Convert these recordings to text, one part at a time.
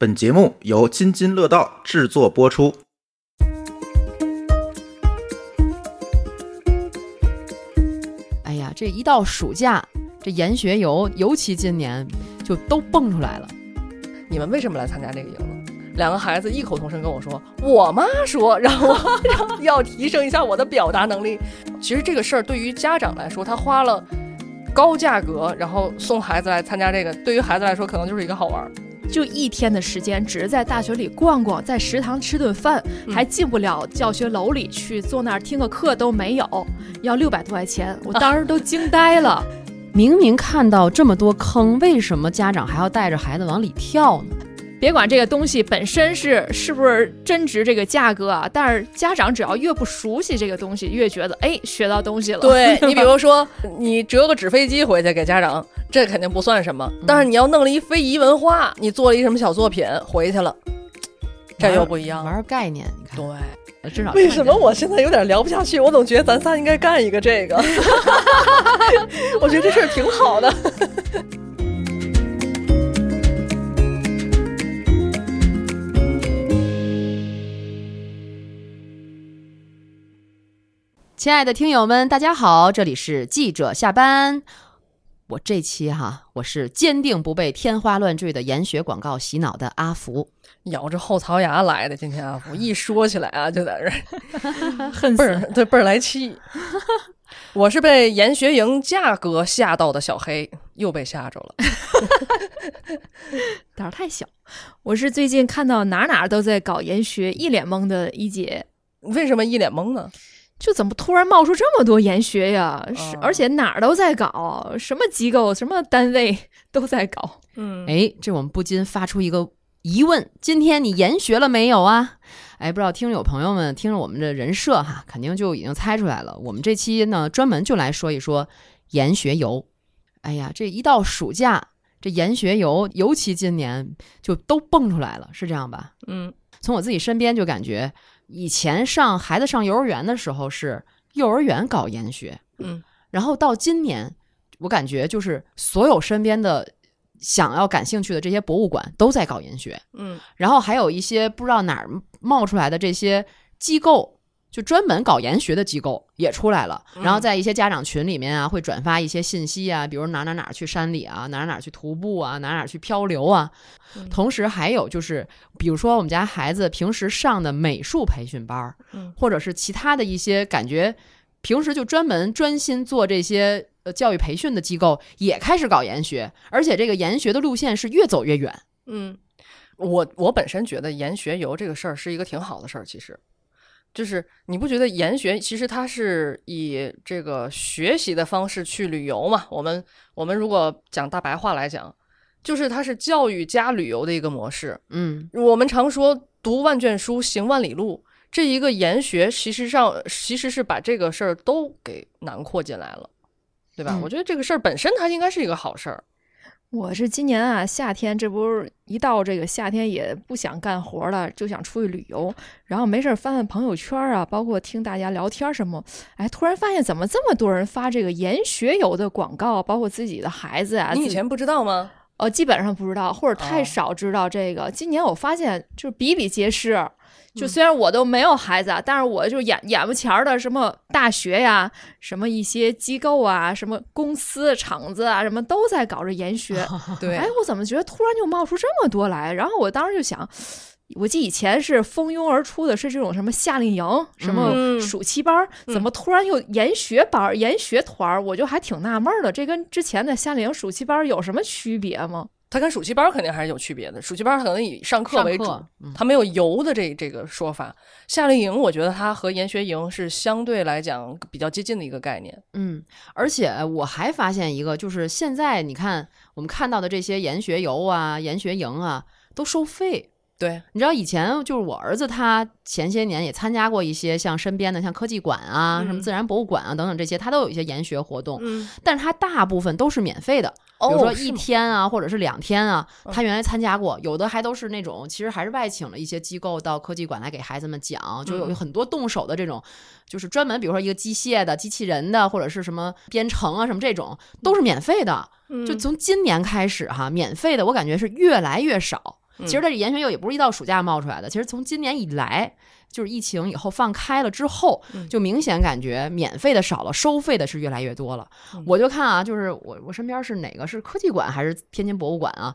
本节目由津津乐道制作播出。哎呀，这一到暑假，这研学游，尤其今年就都蹦出来了。你们为什么来参加这个营呢？两个孩子异口同声跟我说：“我妈说让我 要提升一下我的表达能力。”其实这个事儿对于家长来说，他花了高价格，然后送孩子来参加这个，对于孩子来说，可能就是一个好玩儿。就一天的时间，只是在大学里逛逛，在食堂吃顿饭，还进不了教学楼里去坐那儿听个课都没有，要六百多块钱，我当时都惊呆了。明明看到这么多坑，为什么家长还要带着孩子往里跳呢？别管这个东西本身是是不是真值这个价格啊，但是家长只要越不熟悉这个东西，越觉得哎学到东西了。对，你比如说你折个纸飞机回去给家长，这肯定不算什么。但是你要弄了一非遗文化，你做了一什么小作品回去了，这又不一样。玩概念，你看对。为什么我现在有点聊不下去？我总觉得咱仨应该干一个这个 我觉得这事儿挺好的。亲爱的听友们，大家好，这里是记者下班。我这期哈，我是坚定不被天花乱坠的研学广告洗脑的阿福，咬着后槽牙来的。今天阿福 一说起来啊，就在这 倍儿对倍儿来气。我是被研学营价格吓到的小黑，又被吓着了，胆儿太小。我是最近看到哪哪都在搞研学，一脸懵的一姐，为什么一脸懵呢？就怎么突然冒出这么多研学呀？是而且哪儿都在搞，什么机构、什么单位都在搞。嗯，哎，这我们不禁发出一个疑问：今天你研学了没有啊？哎，不知道听友朋友们听着我们的人设哈，肯定就已经猜出来了。我们这期呢，专门就来说一说研学游。哎呀，这一到暑假，这研学游，尤其今年就都蹦出来了，是这样吧？嗯，从我自己身边就感觉。以前上孩子上幼儿园的时候是幼儿园搞研学，嗯，然后到今年，我感觉就是所有身边的想要感兴趣的这些博物馆都在搞研学，嗯，然后还有一些不知道哪儿冒出来的这些机构。就专门搞研学的机构也出来了，然后在一些家长群里面啊，会转发一些信息啊，比如哪哪哪去山里啊，哪哪去徒步啊，哪哪去漂流啊。同时还有就是，比如说我们家孩子平时上的美术培训班，或者是其他的一些感觉，平时就专门专心做这些呃教育培训的机构也开始搞研学，而且这个研学的路线是越走越远。嗯，我我本身觉得研学游这个事儿是一个挺好的事儿，其实。就是你不觉得研学其实它是以这个学习的方式去旅游嘛？我们我们如果讲大白话来讲，就是它是教育加旅游的一个模式。嗯，我们常说读万卷书行万里路，这一个研学其实上其实是把这个事儿都给囊括进来了，对吧？我觉得这个事儿本身它应该是一个好事儿。我是今年啊夏天，这不。一到这个夏天也不想干活了，就想出去旅游，然后没事儿翻翻朋友圈啊，包括听大家聊天什么，哎，突然发现怎么这么多人发这个研学游的广告，包括自己的孩子啊。你以前不知道吗？呃，基本上不知道，或者太少知道这个。今年我发现就是比比皆是。就虽然我都没有孩子，但是我就眼眼不前儿的什么大学呀，什么一些机构啊，什么公司厂子啊，什么都在搞着研学。对，哎，我怎么觉得突然就冒出这么多来？然后我当时就想，我记以前是蜂拥而出的是这种什么夏令营、什么暑期班，怎么突然又研学班、研学团？我就还挺纳闷的，这跟之前的夏令营、暑期班有什么区别吗？它跟暑期班肯定还是有区别的，暑期班可能以上课为主，它没有游的这这个说法。夏令营我觉得它和研学营是相对来讲比较接近的一个概念。嗯，而且我还发现一个，就是现在你看我们看到的这些研学游啊、研学营啊，都收费。对，你知道以前就是我儿子，他前些年也参加过一些像身边的像科技馆啊、什么自然博物馆啊等等这些，他都有一些研学活动。嗯，但是他大部分都是免费的，比如说一天啊，或者是两天啊，他原来参加过，有的还都是那种其实还是外请了一些机构到科技馆来给孩子们讲，就有很多动手的这种，就是专门比如说一个机械的、机器人的或者是什么编程啊什么这种都是免费的。嗯，就从今年开始哈，免费的我感觉是越来越少。其实它这研学游也不是一到暑假冒出来的。其实从今年以来，就是疫情以后放开了之后，就明显感觉免费的少了，收费的是越来越多了。我就看啊，就是我我身边是哪个是科技馆还是天津博物馆啊，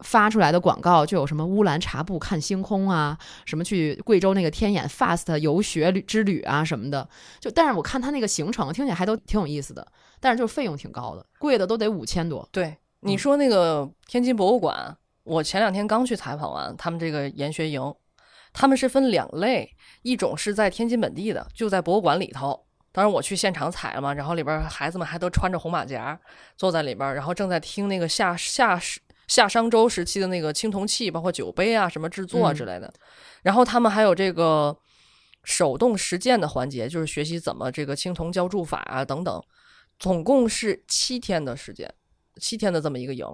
发出来的广告就有什么乌兰察布看星空啊，什么去贵州那个天眼 FAST 游学旅之旅啊什么的。就但是我看他那个行程，听起来还都挺有意思的，但是就是费用挺高的，贵的都得五千多。对，你说那个天津博物馆。我前两天刚去采访完他们这个研学营，他们是分两类，一种是在天津本地的，就在博物馆里头。当然我去现场采了嘛，然后里边孩子们还都穿着红马甲坐在里边，然后正在听那个夏夏时夏商周时期的那个青铜器，包括酒杯啊什么制作之类的。然后他们还有这个手动实践的环节，就是学习怎么这个青铜浇铸法啊等等。总共是七天的时间，七天的这么一个营。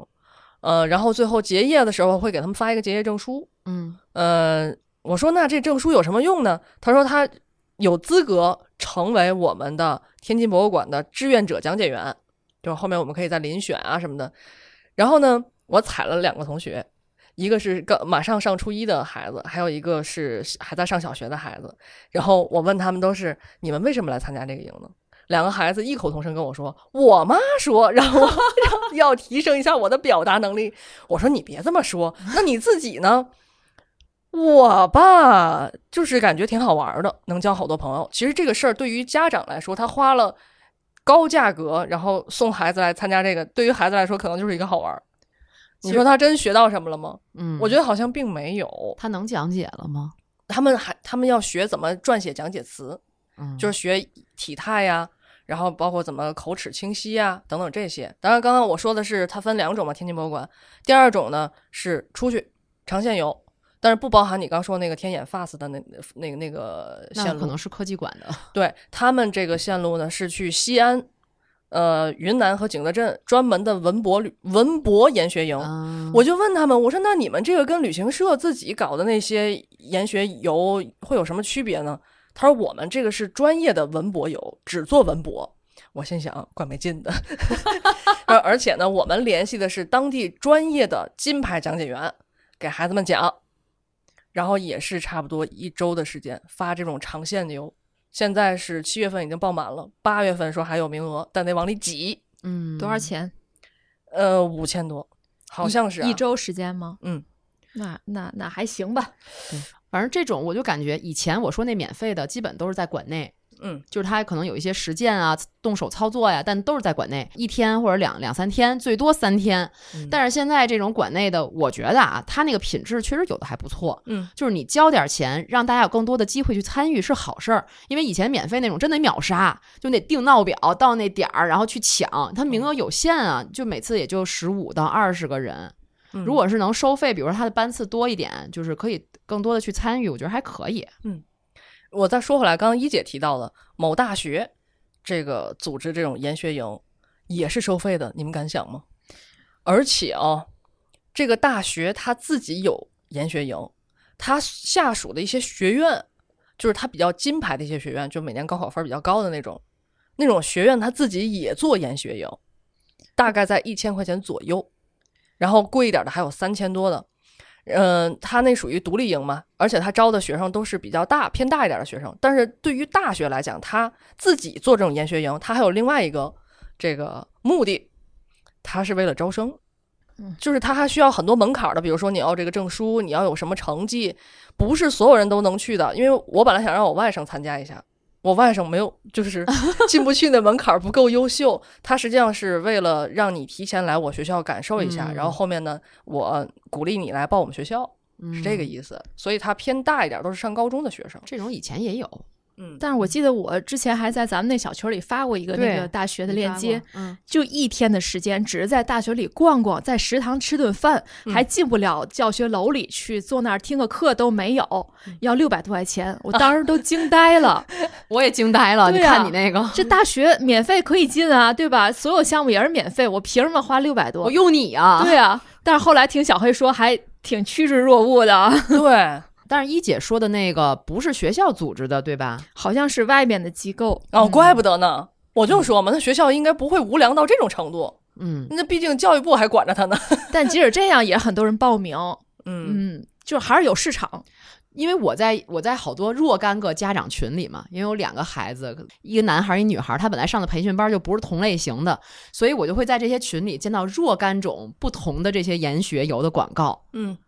呃，然后最后结业的时候会给他们发一个结业证书。嗯，呃，我说那这证书有什么用呢？他说他有资格成为我们的天津博物馆的志愿者讲解员，就是后面我们可以在遴选啊什么的。然后呢，我采了两个同学，一个是刚马上上初一的孩子，还有一个是还在上小学的孩子。然后我问他们都是你们为什么来参加这个营呢？两个孩子异口同声跟我说：“我妈说 让我要提升一下我的表达能力。”我说：“你别这么说，那你自己呢？”我吧，就是感觉挺好玩的，能交好多朋友。其实这个事儿对于家长来说，他花了高价格，然后送孩子来参加这个，对于孩子来说，可能就是一个好玩。你说他真学到什么了吗？嗯，我觉得好像并没有。他能讲解了吗？他们还他们要学怎么撰写讲解词，嗯，就是学体态呀。然后包括怎么口齿清晰啊，等等这些。当然，刚刚我说的是它分两种嘛。天津博物馆，第二种呢是出去长线游，但是不包含你刚说那个天眼 FAST 的那那个那个线路。可能是科技馆的。对他们这个线路呢是去西安、呃云南和景德镇专门的文博旅文博研学营。我就问他们，我说那你们这个跟旅行社自己搞的那些研学游会有什么区别呢？他说：“我们这个是专业的文博游，只做文博。”我心想，怪没劲的。而且呢，我们联系的是当地专业的金牌讲解员，给孩子们讲，然后也是差不多一周的时间发这种长线的游。现在是七月份已经爆满了，八月份说还有名额，但得往里挤。嗯，多少钱？呃，五千多，好像是。一周时间吗？嗯，那那那还行吧。反正这种我就感觉以前我说那免费的，基本都是在馆内，嗯，就是他可能有一些实践啊、动手操作呀，但都是在馆内，一天或者两两三天，最多三天。但是现在这种馆内的，我觉得啊，他那个品质确实有的还不错，嗯，就是你交点钱，让大家有更多的机会去参与是好事儿，因为以前免费那种真得秒杀，就得定闹表到那点儿，然后去抢，他名额有限啊，就每次也就十五到二十个人。如果是能收费，比如说他的班次多一点，就是可以。更多的去参与，我觉得还可以。嗯，我再说回来，刚刚一姐提到的某大学这个组织这种研学营也是收费的，你们敢想吗？而且哦，这个大学他自己有研学营，他下属的一些学院，就是他比较金牌的一些学院，就每年高考分比较高的那种那种学院，他自己也做研学营，大概在一千块钱左右，然后贵一点的还有三千多的。嗯，他那属于独立营嘛，而且他招的学生都是比较大、偏大一点的学生。但是对于大学来讲，他自己做这种研学营，他还有另外一个这个目的，他是为了招生。嗯，就是他还需要很多门槛的，比如说你要这个证书，你要有什么成绩，不是所有人都能去的。因为我本来想让我外甥参加一下。我外甥没有，就是 进不去那门槛不够优秀。他实际上是为了让你提前来我学校感受一下，然后后面呢，我鼓励你来报我们学校，是这个意思。所以他偏大一点，都是上高中的学生。这种以前也有。嗯，但是我记得我之前还在咱们那小群里发过一个那个大学的链接，嗯，就一天的时间，只是在大学里逛逛，在食堂吃顿饭，还进不了教学楼里去坐那儿听个课都没有，要六百多块钱，我当时都惊呆了，我也惊呆了，你看你那个，这大学免费可以进啊，对吧？所有项目也是免费，我凭什么花六百多？我用你啊？对啊，但是后来听小黑说，还挺趋之若鹜的，对。但是一姐说的那个不是学校组织的，对吧？好像是外面的机构哦，怪不得呢。我就说嘛，那学校应该不会无良到这种程度。嗯，那毕竟教育部还管着他呢。但即使这样，也很多人报名。嗯嗯，就还是有市场。因为我在我在好多若干个家长群里嘛，因为有两个孩子，一个男孩，一女孩，他本来上的培训班就不是同类型的，所以我就会在这些群里见到若干种不同的这些研学游的广告。嗯。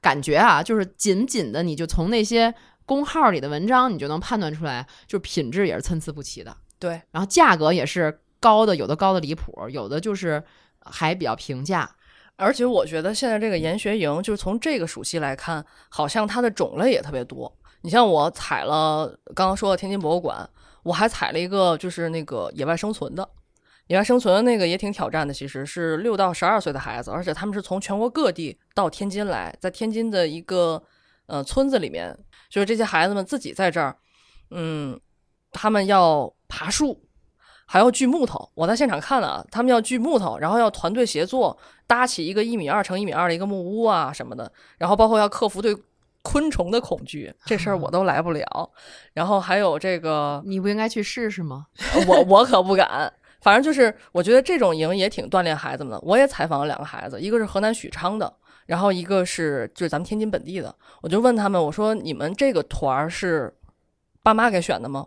感觉啊，就是紧紧的，你就从那些公号里的文章，你就能判断出来，就是品质也是参差不齐的。对，然后价格也是高的，有的高的离谱，有的就是还比较平价。而且我觉得现在这个研学营，就是从这个暑期来看，好像它的种类也特别多。你像我采了刚刚说的天津博物馆，我还采了一个就是那个野外生存的。野外生存的那个也挺挑战的，其实是六到十二岁的孩子，而且他们是从全国各地到天津来，在天津的一个呃村子里面，就是这些孩子们自己在这儿，嗯，他们要爬树，还要锯木头。我在现场看了他们要锯木头，然后要团队协作搭起一个一米二乘一米二的一个木屋啊什么的，然后包括要克服对昆虫的恐惧，这事儿我 都来不了。然后还有这个，你不应该去试试吗？我我可不敢。反正就是，我觉得这种营也挺锻炼孩子们。我也采访了两个孩子，一个是河南许昌的，然后一个是就是咱们天津本地的。我就问他们，我说：“你们这个团儿是爸妈给选的吗？”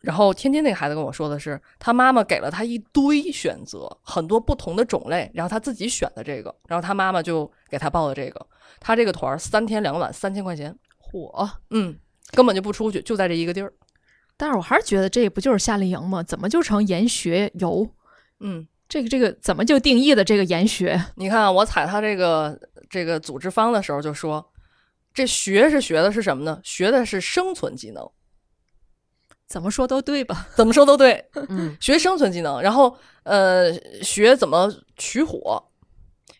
然后天津那个孩子跟我说的是，他妈妈给了他一堆选择，很多不同的种类，然后他自己选的这个，然后他妈妈就给他报的这个。他这个团儿三天两晚三千块钱，火，嗯，根本就不出去，就在这一个地儿。但是我还是觉得这不就是夏令营吗？怎么就成研学游？嗯，这个这个怎么就定义的这个研学？你看我踩他这个这个组织方的时候就说，这学是学的是什么呢？学的是生存技能。怎么说都对吧？怎么说都对。嗯，学生存技能，然后呃，学怎么取火，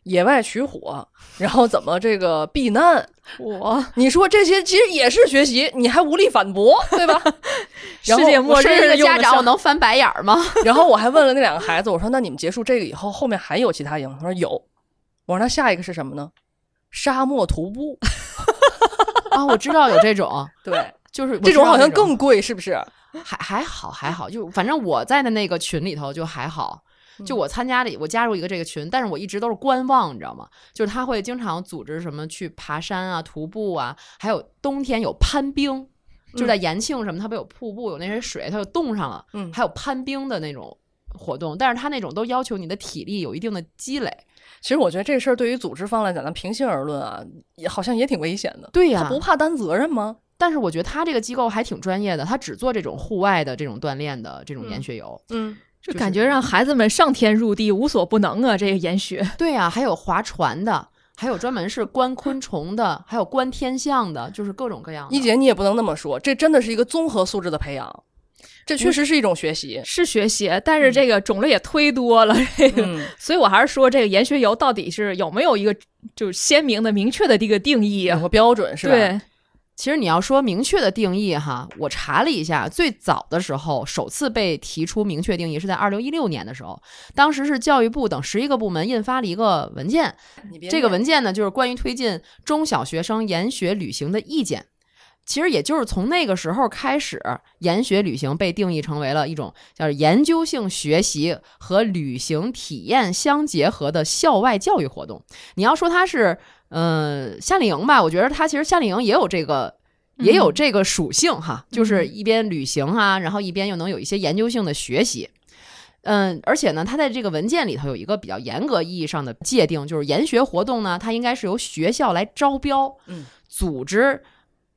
野外取火，然后怎么这个避难。我，你说这些其实也是学习，你还无力反驳，对吧？世界末日的家长我能翻白眼儿吗？然后我还问了那两个孩子，我说：“那你们结束这个以后，后面还有其他营？”他说：“有。”我说：“那下一个是什么呢？”沙漠徒步。啊，我知道有这种，对，就是这种好像更贵，是不是？还还好还好，就反正我在的那个群里头就还好。就我参加了，我加入一个这个群，但是我一直都是观望，你知道吗？就是他会经常组织什么去爬山啊、徒步啊，还有冬天有攀冰，就在延庆什么，它不有瀑布，有那些水，它就冻上了，嗯，还有攀冰的那种活动。但是他那种都要求你的体力有一定的积累。其实我觉得这事儿对于组织方来讲，咱平心而论啊，也好像也挺危险的。对呀，不怕担责任吗？但是我觉得他这个机构还挺专业的，他只做这种户外的这种锻炼的这种研学游，嗯。就感觉让孩子们上天入地无所不能啊！这个研学，对呀，还有划船的，还有专门是观昆虫的，还有观天象的，就是各种各样的。一姐，你也不能那么说，这真的是一个综合素质的培养，这确实是一种学习，是学习，但是这个种类也忒多了，这个，所以我还是说，这个研学游到底是有没有一个就鲜明的、明确的这个定义和标准，是吧？其实你要说明确的定义哈，我查了一下，最早的时候首次被提出明确定义是在二零一六年的时候，当时是教育部等十一个部门印发了一个文件，这个文件呢就是关于推进中小学生研学旅行的意见。其实也就是从那个时候开始，研学旅行被定义成为了一种叫研究性学习和旅行体验相结合的校外教育活动。你要说它是。嗯，夏令营吧，我觉得它其实夏令营也有这个，也有这个属性哈，就是一边旅行啊，然后一边又能有一些研究性的学习。嗯，而且呢，它在这个文件里头有一个比较严格意义上的界定，就是研学活动呢，它应该是由学校来招标，嗯，组织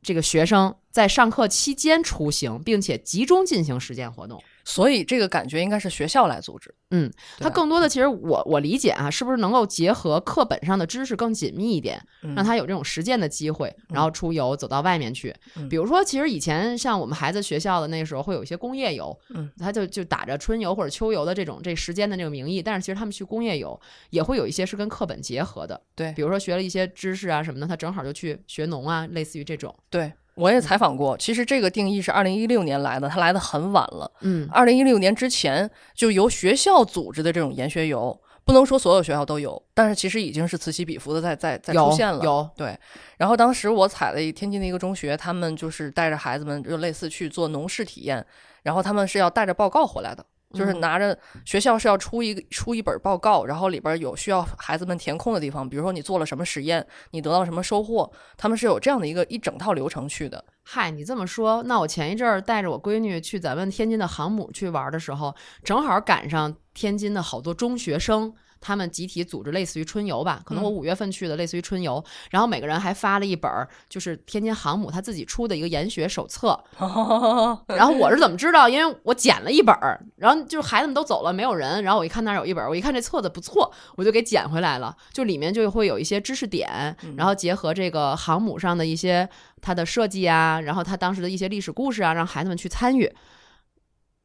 这个学生在上课期间出行，并且集中进行实践活动。所以这个感觉应该是学校来组织，嗯，他更多的其实我我理解啊，是不是能够结合课本上的知识更紧密一点，让他有这种实践的机会，然后出游走到外面去。比如说，其实以前像我们孩子学校的那时候会有一些工业游，嗯，他就就打着春游或者秋游的这种这时间的这个名义，但是其实他们去工业游也会有一些是跟课本结合的，对，比如说学了一些知识啊什么的，他正好就去学农啊，类似于这种，对。我也采访过，其实这个定义是二零一六年来的，它来的很晚了。嗯，二零一六年之前就由学校组织的这种研学游，不能说所有学校都有，但是其实已经是此起彼伏的在在在出现了。有对，然后当时我采了天津的一个中学，他们就是带着孩子们就类似去做农事体验，然后他们是要带着报告回来的。就是拿着学校是要出一个出一本报告，然后里边有需要孩子们填空的地方，比如说你做了什么实验，你得到什么收获，他们是有这样的一个一整套流程去的。嗨，你这么说，那我前一阵儿带着我闺女去咱们天津的航母去玩的时候，正好赶上天津的好多中学生。他们集体组织类似于春游吧，可能我五月份去的，类似于春游。然后每个人还发了一本，就是天津航母他自己出的一个研学手册。然后我是怎么知道？因为我捡了一本。然后就是孩子们都走了，没有人。然后我一看那儿有一本，我一看这册子不错，我就给捡回来了。就里面就会有一些知识点，然后结合这个航母上的一些它的设计啊，然后它当时的一些历史故事啊，让孩子们去参与。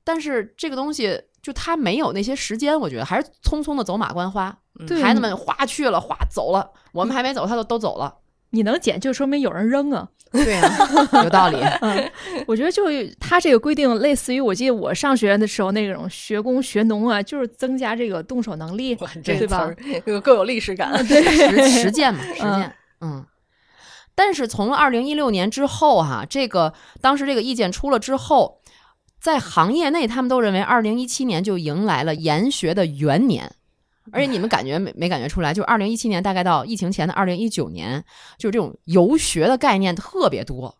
但是这个东西。就他没有那些时间，我觉得还是匆匆的走马观花。对，孩子们哗去了，哗走了，我们还没走，他就都走了。你能捡，就说明有人扔啊。对啊，有道理。我觉得就他这个规定，类似于我记得我上学的时候那种学工学农啊，就是增加这个动手能力，对吧？有更有历史感，对，实实践嘛，实践，嗯。但是从二零一六年之后哈，这个当时这个意见出了之后。在行业内，他们都认为，二零一七年就迎来了研学的元年，而且你们感觉没没感觉出来？就二零一七年，大概到疫情前的二零一九年，就这种游学的概念特别多。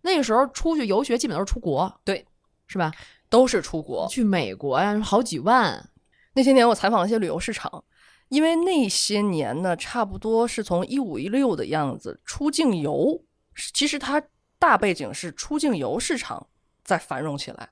那个时候出去游学，基本都是出国，对，是吧？都是出国去美国呀，好几万。那些年我采访了一些旅游市场，因为那些年呢，差不多是从一五一六的样子出境游，其实它大背景是出境游市场在繁荣起来。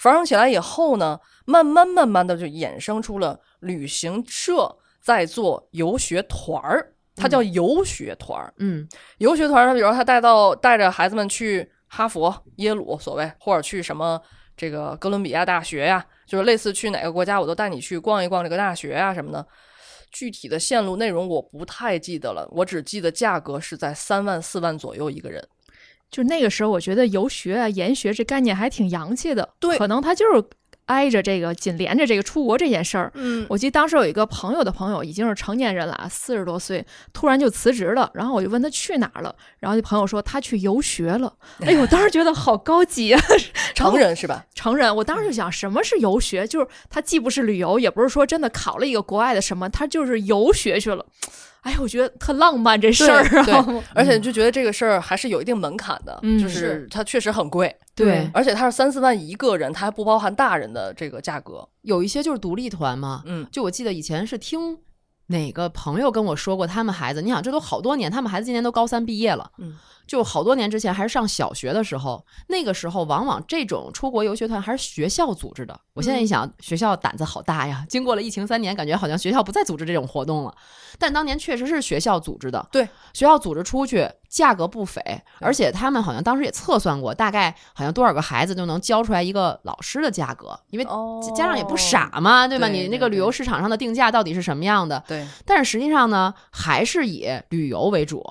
发荣起来以后呢，慢慢慢慢的就衍生出了旅行社在做游学团儿，它叫游学团儿。嗯，游学团儿，它比如他带到带着孩子们去哈佛、耶鲁，所谓或者去什么这个哥伦比亚大学呀，就是类似去哪个国家，我都带你去逛一逛这个大学啊什么的。具体的线路内容我不太记得了，我只记得价格是在三万、四万左右一个人。就那个时候，我觉得游学啊、研学这概念还挺洋气的。对，可能他就是挨着这个，紧连着这个出国这件事儿。嗯，我记得当时有一个朋友的朋友已经是成年人了，四十多岁，突然就辞职了。然后我就问他去哪儿了，然后那朋友说他去游学了。哎呦，当时觉得好高级啊！成人是吧？成人，我当时就想什么是游学？就是他既不是旅游，也不是说真的考了一个国外的什么，他就是游学去了。哎我觉得特浪漫这事儿，而且就觉得这个事儿还是有一定门槛的，就是它确实很贵，对，而且它是三四万一个人，它还不包含大人的这个价格。有一些就是独立团嘛，嗯，就我记得以前是听哪个朋友跟我说过，他们孩子，你想这都好多年，他们孩子今年都高三毕业了，嗯。就好多年之前，还是上小学的时候，那个时候往往这种出国游学团还是学校组织的。我现在一想，学校胆子好大呀！经过了疫情三年，感觉好像学校不再组织这种活动了。但当年确实是学校组织的，对，学校组织出去，价格不菲，而且他们好像当时也测算过，大概好像多少个孩子就能教出来一个老师的价格，因为家长也不傻嘛，对吧？你那个旅游市场上的定价到底是什么样的？对，但是实际上呢，还是以旅游为主。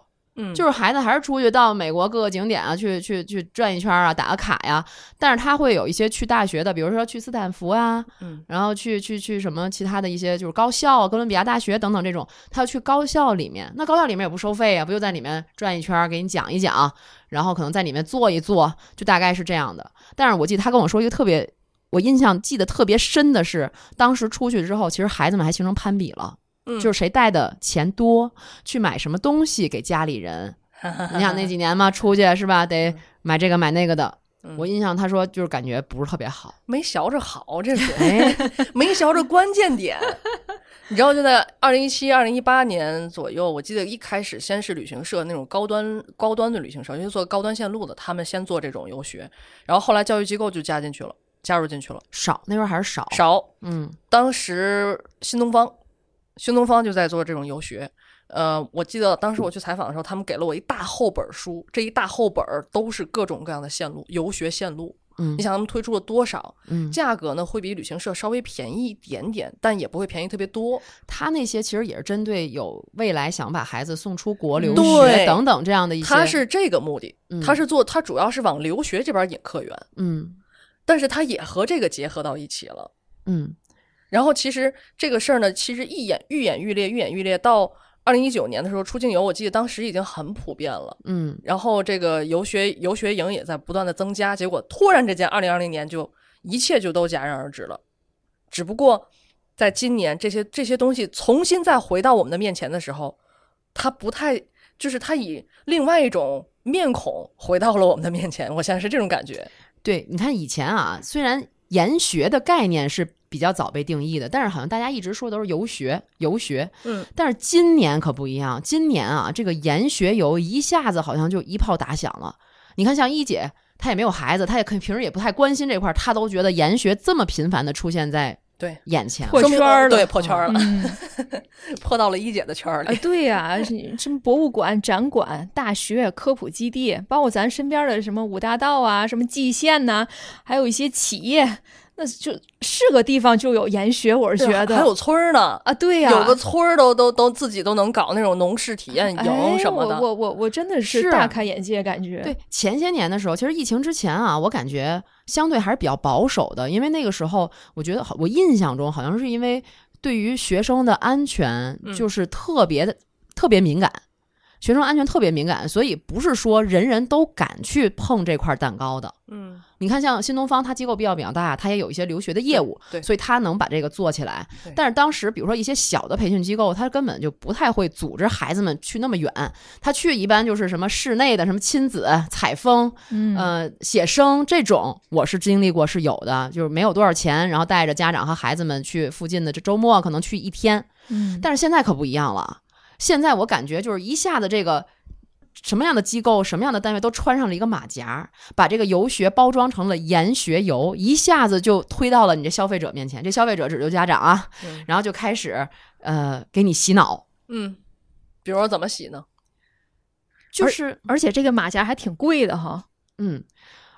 就是孩子还是出去到美国各个景点啊，去去去转一圈啊，打个卡呀。但是他会有一些去大学的，比如说去斯坦福啊，然后去去去什么其他的一些就是高校哥伦比亚大学等等这种，他要去高校里面。那高校里面也不收费啊，不就在里面转一圈，给你讲一讲，然后可能在里面坐一坐，就大概是这样的。但是我记得他跟我说一个特别，我印象记得特别深的是，当时出去之后，其实孩子们还形成攀比了。就是谁带的钱多，去买什么东西给家里人？你想那几年嘛，出去是吧？得买这个买那个的。我印象他说就是感觉不是特别好，没学着好，这是 没学着关键点。你知道就在二零一七、二零一八年左右，我记得一开始先是旅行社那种高端高端的旅行社，因为做高端线路的，他们先做这种游学，然后后来教育机构就加进去了，加入进去了。少那时候还是少少，嗯，当时新东方。新东方就在做这种游学，呃，我记得当时我去采访的时候，他们给了我一大厚本书，这一大厚本儿都是各种各样的线路游学线路。嗯，你想他们推出了多少？嗯，价格呢会比旅行社稍微便宜一点点，但也不会便宜特别多。他那些其实也是针对有未来想把孩子送出国留学等等这样的一些，他是这个目的，他是做他主要是往留学这边引客源，嗯，但是他也和这个结合到一起了，嗯。然后其实这个事儿呢，其实一演愈演愈烈，愈演愈烈。到二零一九年的时候，出境游我记得当时已经很普遍了，嗯。然后这个游学游学营也在不断的增加，结果突然之间，二零二零年就一切就都戛然而止了。只不过，在今年这些这些东西重新再回到我们的面前的时候，它不太，就是它以另外一种面孔回到了我们的面前。我现在是这种感觉。对，你看以前啊，虽然。研学的概念是比较早被定义的，但是好像大家一直说都是游学，游学。嗯，但是今年可不一样，今年啊，这个研学游一下子好像就一炮打响了。你看，像一姐，她也没有孩子，她也平时也不太关心这块，她都觉得研学这么频繁的出现在。对，眼前破圈儿，对破圈儿了，破到了一姐的圈儿里。对呀，什么博物馆、展馆、大学、科普基地，包括咱身边的什么五大道啊、什么蓟县呐，还有一些企业。那就是个地方就有研学，我是觉得还有村儿呢啊，对呀，有个村儿都都都自己都能搞那种农事体验营什么的。我我我真的是大开眼界，感觉。对，前些年的时候，其实疫情之前啊，我感觉相对还是比较保守的，因为那个时候我觉得好，我印象中好像是因为对于学生的安全就是特别的特别敏感。学生安全特别敏感，所以不是说人人都敢去碰这块蛋糕的。嗯，你看，像新东方，它机构比较比较大，它也有一些留学的业务，所以它能把这个做起来。但是当时，比如说一些小的培训机构，它根本就不太会组织孩子们去那么远。他去一般就是什么室内的什么亲子采风，呃，写生这种，我是经历过，是有的，就是没有多少钱，然后带着家长和孩子们去附近的，这周末可能去一天。嗯，但是现在可不一样了。现在我感觉就是一下子，这个什么样的机构、什么样的单位都穿上了一个马甲，把这个游学包装成了研学游，一下子就推到了你这消费者面前。这消费者指就家长啊，然后就开始呃给你洗脑。嗯，比如说怎么洗呢？就是而且这个马甲还挺贵的哈。嗯，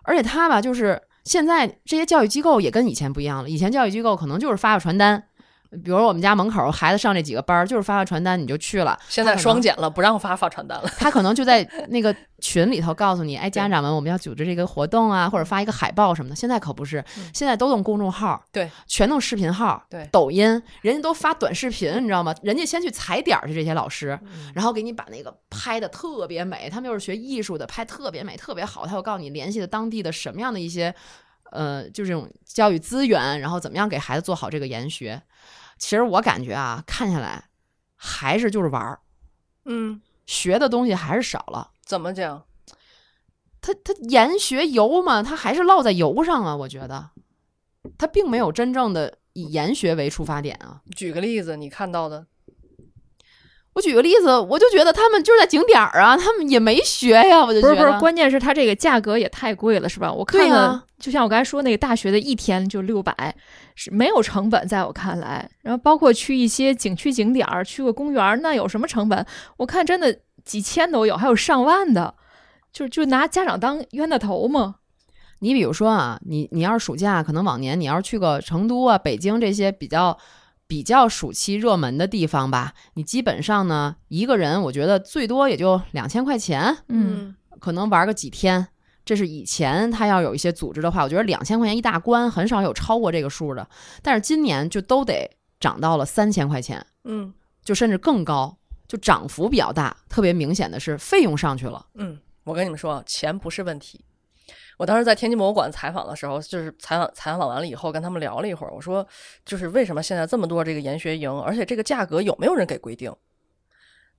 而且他吧，就是现在这些教育机构也跟以前不一样了。以前教育机构可能就是发个传单。比如我们家门口孩子上这几个班儿，就是发发传单你就去了。现在双减了，不让发发传单了。他可能就在那个群里头告诉你，哎，家长们，我们要组织这个活动啊，或者发一个海报什么的。现在可不是，现在都用公众号，对，全弄视频号，对，抖音，人家都发短视频，你知道吗？人家先去踩点儿去这些老师，然后给你把那个拍的特别美，他们又是学艺术的，拍特别美，特别好。他又告诉你联系的当地的什么样的一些，呃，就这种教育资源，然后怎么样给孩子做好这个研学。其实我感觉啊，看下来还是就是玩儿，嗯，学的东西还是少了。怎么讲？他他研学游嘛，他还是落在游上啊。我觉得他并没有真正的以研学为出发点啊。举个例子，你看到的。我举个例子，我就觉得他们就是在景点儿啊，他们也没学呀，我就觉得不是不是，关键是他这个价格也太贵了，是吧？我看的就像我刚才说那个大学的一天就六百，是没有成本在我看来。然后包括去一些景区景点儿，去个公园，那有什么成本？我看真的几千都有，还有上万的，就就拿家长当冤大头吗？你比如说啊，你你要是暑假，可能往年你要是去个成都啊、北京这些比较。比较暑期热门的地方吧，你基本上呢一个人，我觉得最多也就两千块钱，嗯，可能玩个几天。这是以前他要有一些组织的话，我觉得两千块钱一大关，很少有超过这个数的。但是今年就都得涨到了三千块钱，嗯，就甚至更高，就涨幅比较大，特别明显的是费用上去了。嗯，我跟你们说，钱不是问题。我当时在天津博物馆采访的时候，就是采访采访完了以后，跟他们聊了一会儿。我说，就是为什么现在这么多这个研学营，而且这个价格有没有人给规定？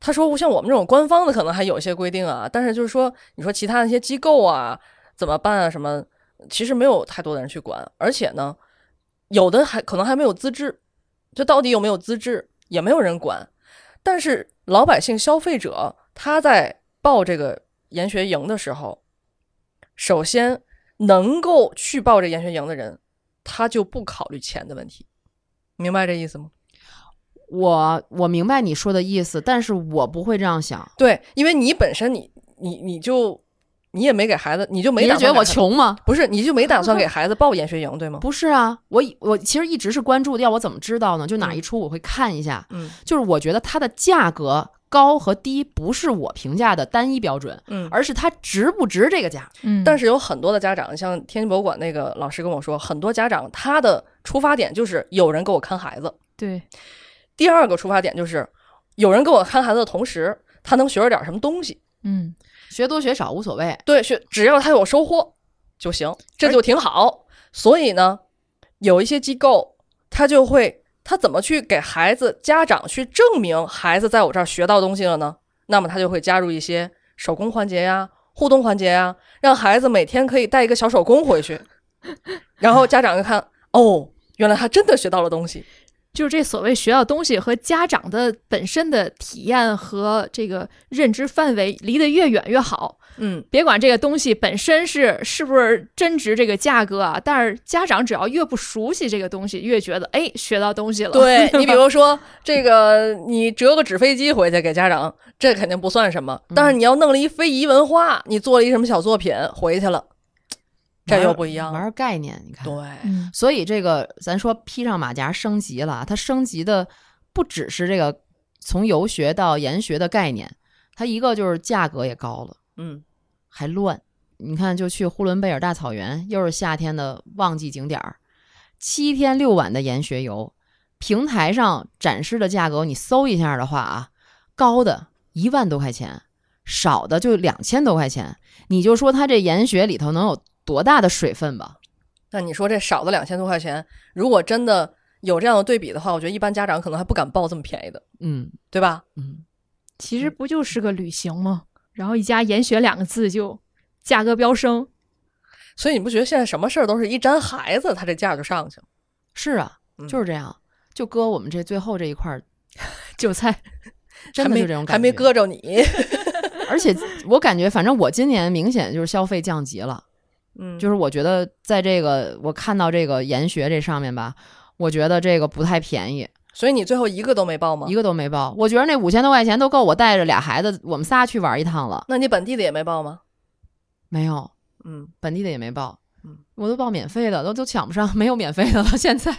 他说，像我们这种官方的可能还有一些规定啊，但是就是说，你说其他那些机构啊，怎么办啊？什么其实没有太多的人去管，而且呢，有的还可能还没有资质，就到底有没有资质也没有人管。但是老百姓消费者他在报这个研学营的时候。首先，能够去报这研学营的人，他就不考虑钱的问题，明白这意思吗？我我明白你说的意思，但是我不会这样想。对，因为你本身你你你就你也没给孩子，你就没觉得我穷吗？不是，你就没打算给孩子报研学营，对吗？不是啊，我我其实一直是关注的，要我怎么知道呢？就哪一出我会看一下，嗯，就是我觉得它的价格。高和低不是我评价的单一标准，嗯，而是它值不值这个价。嗯，但是有很多的家长，像天津博物馆那个老师跟我说，很多家长他的出发点就是有人给我看孩子。对，第二个出发点就是有人给我看孩子的同时，他能学着点什么东西。嗯，学多学少无所谓，对，学只要他有收获就行，这就挺好。所以呢，有一些机构他就会。他怎么去给孩子、家长去证明孩子在我这儿学到东西了呢？那么他就会加入一些手工环节呀、互动环节呀，让孩子每天可以带一个小手工回去，然后家长一看，哦，原来他真的学到了东西。就是这所谓学到东西和家长的本身的体验和这个认知范围离得越远越好。嗯，别管这个东西本身是是不是真值这个价格啊，但是家长只要越不熟悉这个东西，越觉得哎学到东西了。对你比如说这个，你折个纸飞机回去给家长，这肯定不算什么。但是你要弄了一非遗文化，你做了一什么小作品回去了。这又不一样，玩概念，你看，对，所以这个咱说披上马甲升级了，它升级的不只是这个从游学到研学的概念，它一个就是价格也高了，嗯，还乱。你看，就去呼伦贝尔大草原，又是夏天的旺季景点儿，七天六晚的研学游，平台上展示的价格，你搜一下的话啊，高的，一万多块钱，少的就两千多块钱，你就说它这研学里头能有。多大的水分吧？那你说这少的两千多块钱，如果真的有这样的对比的话，我觉得一般家长可能还不敢报这么便宜的，嗯，对吧？嗯，其实不就是个旅行吗？然后一加研学两个字，就价格飙升。所以你不觉得现在什么事儿都是一沾孩子，他这价就上去了？是啊，就是这样。就割我们这最后这一块儿韭菜，真的就这种，感觉，还没割着你。而且我感觉，反正我今年明显就是消费降级了。嗯，就是我觉得在这个我看到这个研学这上面吧，我觉得这个不太便宜，所以你最后一个都没报吗？一个都没报，我觉得那五千多块钱都够我带着俩孩子，我们仨去玩一趟了。那你本地的也没报吗？没有，嗯，本地的也没报，嗯，我都报免费的，都都抢不上，没有免费的了。现在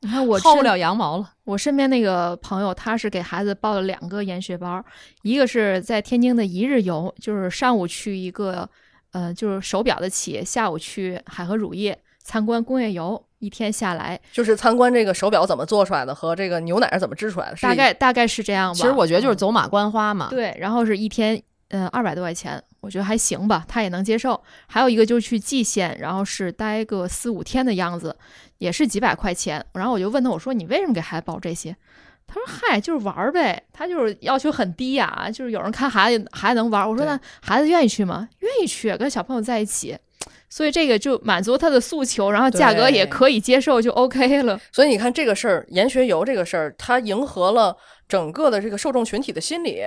你 看我薅不了羊毛了。我身边那个朋友，他是给孩子报了两个研学班，一个是在天津的一日游，就是上午去一个。呃，就是手表的企业，下午去海河乳业参观工业游，一天下来就是参观这个手表怎么做出来的和这个牛奶是怎么制出来的，大概大概是这样。其实我觉得就是走马观花嘛。对，然后是一天，呃，二百多块钱，我觉得还行吧，他也能接受。还有一个就是去蓟县，然后是待个四五天的样子，也是几百块钱。然后我就问他，我说你为什么给孩子报这些？他说：“嗨，就是玩儿呗，他就是要求很低呀，就是有人看孩子，孩子能玩儿。我说那孩子愿意去吗？愿意去，跟小朋友在一起，所以这个就满足他的诉求，然后价格也可以接受，就 OK 了。所以你看这个事儿，研学游这个事儿，它迎合了整个的这个受众群体的心理，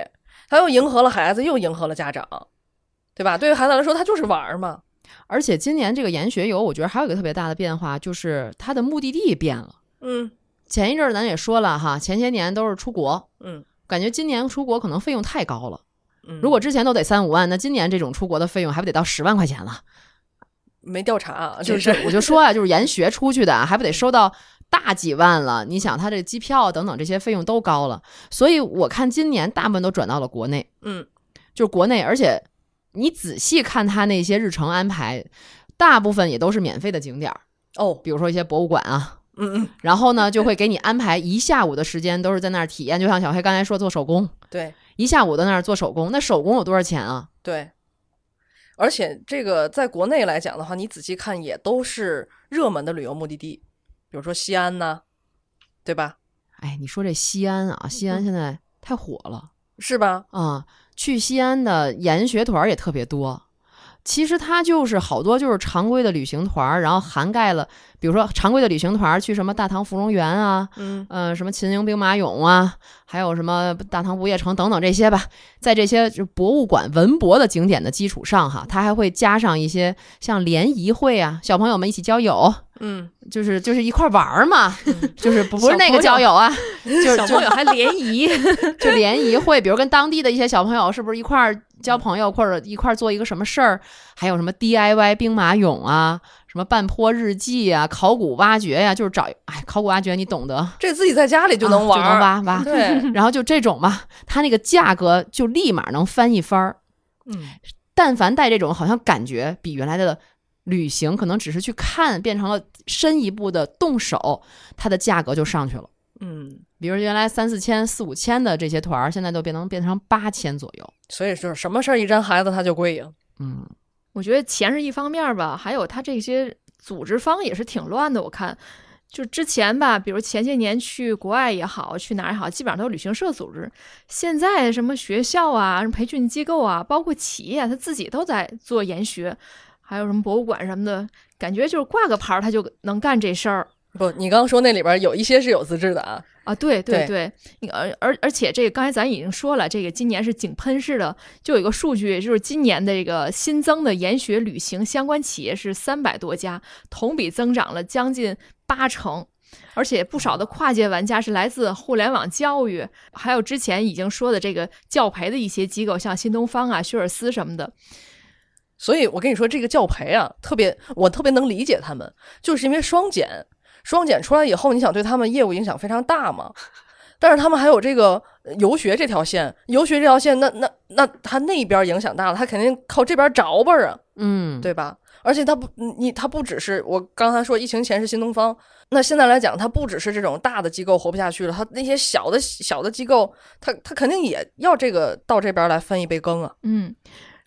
他又迎合了孩子，又迎合了家长，对吧？对于孩子来说，他就是玩儿嘛。而且今年这个研学游，我觉得还有一个特别大的变化，就是它的目的地变了。嗯。”前一阵儿咱也说了哈，前些年都是出国，嗯，感觉今年出国可能费用太高了，嗯，如果之前都得三五万，那今年这种出国的费用还不得到十万块钱了？没调查，就是我就说啊，就是研学出去的还不得收到大几万了？你想他这机票等等这些费用都高了，所以我看今年大部分都转到了国内，嗯，就是国内，而且你仔细看他那些日程安排，大部分也都是免费的景点儿哦，比如说一些博物馆啊。嗯，然后呢，就会给你安排一下午的时间，都是在那儿体验。就像小黑刚才说，做手工，对，一下午在那儿做手工。那手工有多少钱啊？对，而且这个在国内来讲的话，你仔细看也都是热门的旅游目的地，比如说西安呐，对吧？哎，你说这西安啊，西安现在太火了，是吧？啊，去西安的研学团也特别多。其实它就是好多就是常规的旅行团，然后涵盖了，比如说常规的旅行团去什么大唐芙蓉园啊，嗯，呃，什么秦陵兵马俑啊，还有什么大唐不夜城等等这些吧，在这些博物馆、文博的景点的基础上哈，它还会加上一些像联谊会啊，小朋友们一起交友。嗯，就是就是一块玩嘛，就是不是那个交友啊，就是小朋友还联谊，就联谊会，比如跟当地的一些小朋友是不是一块交朋友，或者一块做一个什么事儿，还有什么 DIY 兵马俑啊，什么半坡日记啊，考古挖掘呀，就是找哎，考古挖掘你懂得，这自己在家里就能玩，就能挖挖。对，然后就这种嘛，他那个价格就立马能翻一番儿。嗯，但凡带这种，好像感觉比原来的。旅行可能只是去看，变成了深一步的动手，它的价格就上去了。嗯，比如原来三四千、四五千的这些团，现在都变能变成八千左右。所以就是什么事儿一沾孩子他就贵呀。嗯，我觉得钱是一方面吧，还有他这些组织方也是挺乱的。我看就之前吧，比如前些年去国外也好，去哪儿也好，基本上都是旅行社组织。现在什么学校啊、培训机构啊，包括企业他自己都在做研学。还有什么博物馆什么的，感觉就是挂个牌儿，他就能干这事儿。不，你刚刚说那里边有一些是有资质的啊啊，对对对，而而而且这个刚才咱已经说了，这个今年是井喷式的，就有一个数据，就是今年的这个新增的研学旅行相关企业是三百多家，同比增长了将近八成，而且不少的跨界玩家是来自互联网教育，还有之前已经说的这个教培的一些机构，像新东方啊、学而思什么的。所以，我跟你说，这个教培啊，特别，我特别能理解他们，就是因为双减，双减出来以后，你想对他们业务影响非常大嘛？但是他们还有这个游学这条线，游学这条线，那那那他那边影响大了，他肯定靠这边着吧啊？嗯，对吧？而且他不，你他不只是我刚才说疫情前是新东方，那现在来讲，他不只是这种大的机构活不下去了，他那些小的小的机构，他他肯定也要这个到这边来分一杯羹啊？嗯。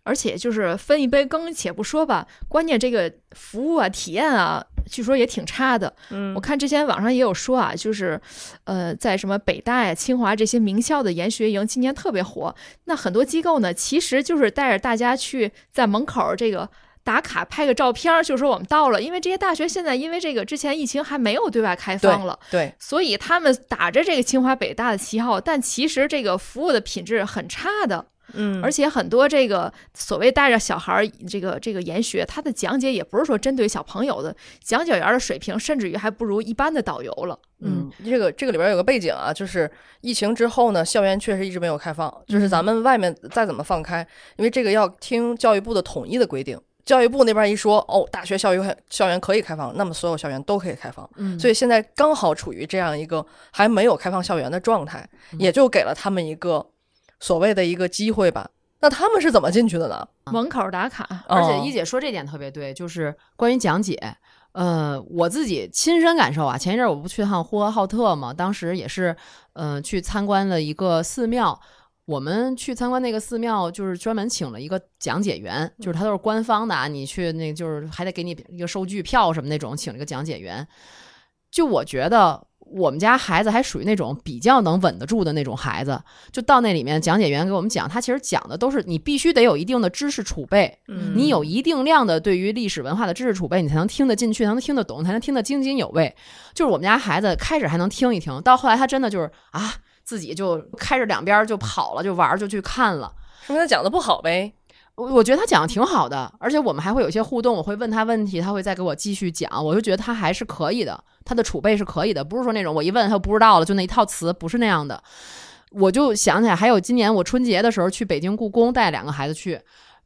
而且就是分一杯羹，且不说吧，关键这个服务啊、体验啊，据说也挺差的。嗯，我看之前网上也有说啊，就是，呃，在什么北大呀、清华这些名校的研学营今年特别火。那很多机构呢，其实就是带着大家去在门口这个打卡拍个照片，就说我们到了。因为这些大学现在因为这个之前疫情还没有对外开放了，对，所以他们打着这个清华北大的旗号，但其实这个服务的品质很差的。嗯，而且很多这个所谓带着小孩儿这个这个研学，他的讲解也不是说针对小朋友的讲解员的水平，甚至于还不如一般的导游了。嗯，这个这个里边有个背景啊，就是疫情之后呢，校园确实一直没有开放。就是咱们外面再怎么放开，因为这个要听教育部的统一的规定。教育部那边一说哦，大学校园校园可以开放，那么所有校园都可以开放。嗯，所以现在刚好处于这样一个还没有开放校园的状态，也就给了他们一个。所谓的一个机会吧，那他们是怎么进去的呢？门口打卡，而且一姐说这点特别对，就是关于讲解。呃，我自己亲身感受啊，前一阵我不去趟呼和浩特嘛，当时也是，嗯，去参观了一个寺庙。我们去参观那个寺庙，就是专门请了一个讲解员，就是他都是官方的啊，你去那，就是还得给你一个收据票什么那种，请了个讲解员。就我觉得。我们家孩子还属于那种比较能稳得住的那种孩子，就到那里面，讲解员给我们讲，他其实讲的都是你必须得有一定的知识储备，你有一定量的对于历史文化的知识储备，你才能听得进去，才能听得懂，才能听得津津有味。就是我们家孩子开始还能听一听，到后来他真的就是啊，自己就开着两边就跑了，就玩儿，就去看了，说明他讲的不好呗。我我觉得他讲的挺好的，而且我们还会有些互动，我会问他问题，他会再给我继续讲，我就觉得他还是可以的，他的储备是可以的，不是说那种我一问他他不知道了就那一套词，不是那样的。我就想起来，还有今年我春节的时候去北京故宫带两个孩子去。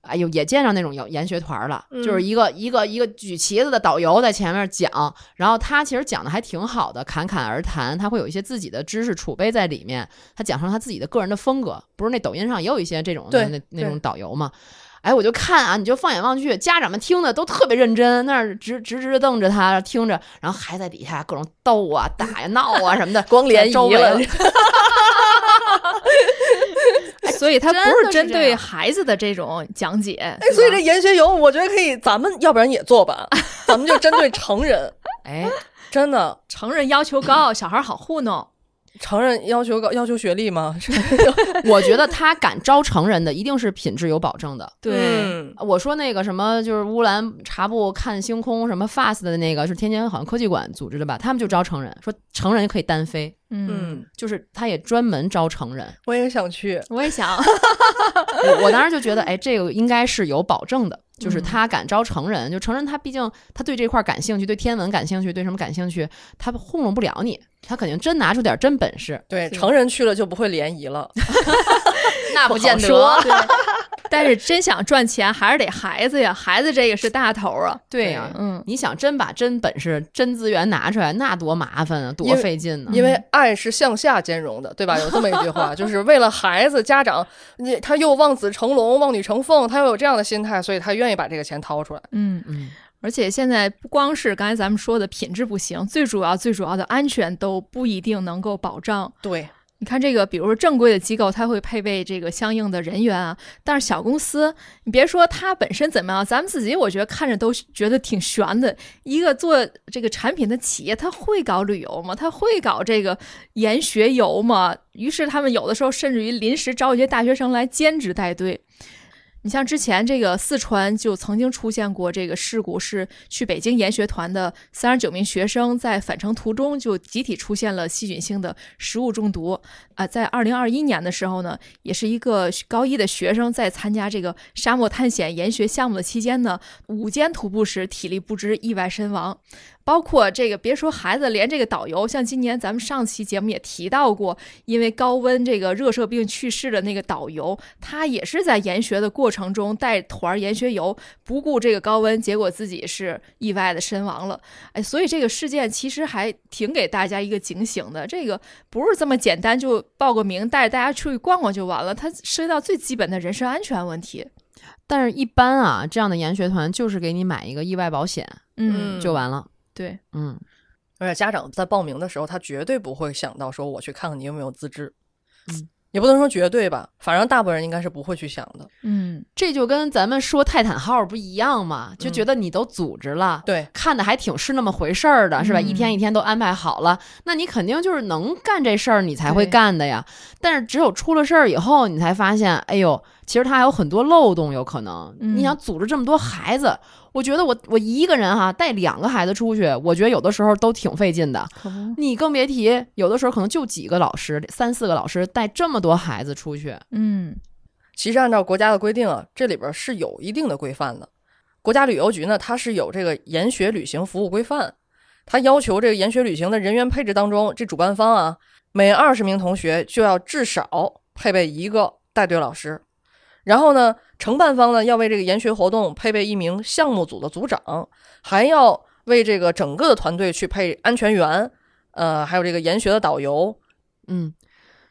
哎呦，也见上那种游研学团了，就是一个一个一个举旗子的导游在前面讲，然后他其实讲的还挺好的，侃侃而谈，他会有一些自己的知识储备在里面，他讲上他自己的个人的风格，不是那抖音上也有一些这种那那种导游嘛？哎，我就看啊，你就放眼望去，家长们听的都特别认真，那儿直直直瞪着他听着，然后还在底下各种逗啊、打呀、闹啊什么的，光脸移了。所以，他不是针对孩子的这种讲解。哎，所以这研学游，我觉得可以，咱们要不然也做吧，咱们就针对成人。哎，真的，成人要求高，小孩好糊弄。成人要求高，要求学历吗？我觉得他敢招成人的，一定是品质有保证的。对，我说那个什么，就是乌兰察布看星空什么 FAST 的那个，是天津好像科技馆组织的吧？他们就招成人，说成人可以单飞。嗯，就是他也专门招成人。我也想去，我也想。我我当时就觉得，哎，这个应该是有保证的，就是他敢招成人，就成人他毕竟他对这块感兴趣，对天文感兴趣，对什么感兴趣，他糊弄不了你。他肯定真拿出点真本事，对，成人去了就不会联谊了，那不见得。但是真想赚钱，还是得孩子呀，孩子这个是大头啊。对呀，嗯，你想真把真本事、真资源拿出来，那多麻烦啊，多费劲呢。因为爱是向下兼容的，对吧？有这么一句话，就是为了孩子，家长你他又望子成龙、望女成凤，他又有这样的心态，所以他愿意把这个钱掏出来。嗯嗯。而且现在不光是刚才咱们说的品质不行，最主要、最主要的安全都不一定能够保障。对，你看这个，比如说正规的机构，它会配备这个相应的人员啊。但是小公司，你别说它本身怎么样，咱们自己我觉得看着都觉得挺悬的。一个做这个产品的企业，他会搞旅游吗？他会搞这个研学游吗？于是他们有的时候甚至于临时招一些大学生来兼职带队。你像之前这个四川就曾经出现过这个事故，是去北京研学团的三十九名学生在返程途中就集体出现了细菌性的食物中毒。啊，在二零二一年的时候呢，也是一个高一的学生在参加这个沙漠探险研学项目的期间呢，午间徒步时体力不支意外身亡。包括这个，别说孩子，连这个导游，像今年咱们上期节目也提到过，因为高温这个热射病去世的那个导游，他也是在研学的过程中带团研学游，不顾这个高温，结果自己是意外的身亡了。哎，所以这个事件其实还挺给大家一个警醒的，这个不是这么简单就报个名，带着大家出去逛逛就完了，它涉及到最基本的人身安全问题。但是，一般啊，这样的研学团就是给你买一个意外保险，嗯，就完了。对，嗯，而且家长在报名的时候，他绝对不会想到说我去看看你有没有资质，嗯，也不能说绝对吧，反正大部分人应该是不会去想的，嗯，这就跟咱们说泰坦号不一样嘛，就觉得你都组织了，对，看的还挺是那么回事儿的，是吧？一天一天都安排好了，那你肯定就是能干这事儿，你才会干的呀。但是只有出了事儿以后，你才发现，哎呦。其实它还有很多漏洞，有可能。你想组织这么多孩子，我觉得我我一个人哈带两个孩子出去，我觉得有的时候都挺费劲的。你更别提有的时候可能就几个老师，三四个老师带这么多孩子出去。嗯，其实按照国家的规定，啊，这里边是有一定的规范的。国家旅游局呢，它是有这个研学旅行服务规范，它要求这个研学旅行的人员配置当中，这主办方啊，每二十名同学就要至少配备一个带队老师。然后呢，承办方呢要为这个研学活动配备一名项目组的组长，还要为这个整个的团队去配安全员，呃，还有这个研学的导游，嗯，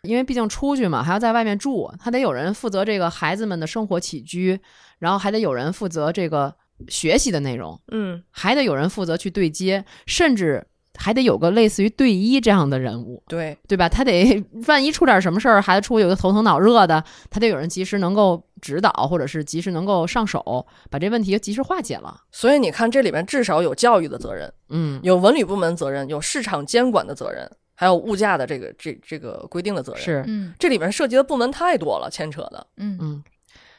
因为毕竟出去嘛，还要在外面住，他得有人负责这个孩子们的生活起居，然后还得有人负责这个学习的内容，嗯，还得有人负责去对接，甚至。还得有个类似于队医这样的人物，对对吧？他得万一出点什么事儿，孩子出有个头疼脑热的，他得有人及时能够指导，或者是及时能够上手，把这问题及时化解了。所以你看，这里面至少有教育的责任，嗯，有文旅部门责任，有市场监管的责任，还有物价的这个这这个规定的责任。是，嗯，这里面涉及的部门太多了，牵扯的，嗯嗯，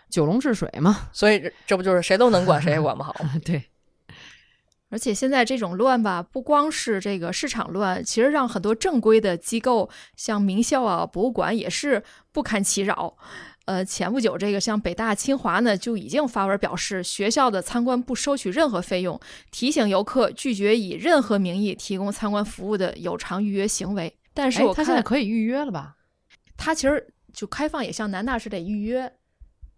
九龙治水嘛。所以这这不就是谁都能管，谁 也管不好对。而且现在这种乱吧，不光是这个市场乱，其实让很多正规的机构，像名校啊、博物馆也是不堪其扰。呃，前不久这个像北大、清华呢，就已经发文表示，学校的参观不收取任何费用，提醒游客拒绝以任何名义提供参观服务的有偿预约行为。但是，他现在可以预约了吧？他其实就开放，也像南大是得预约，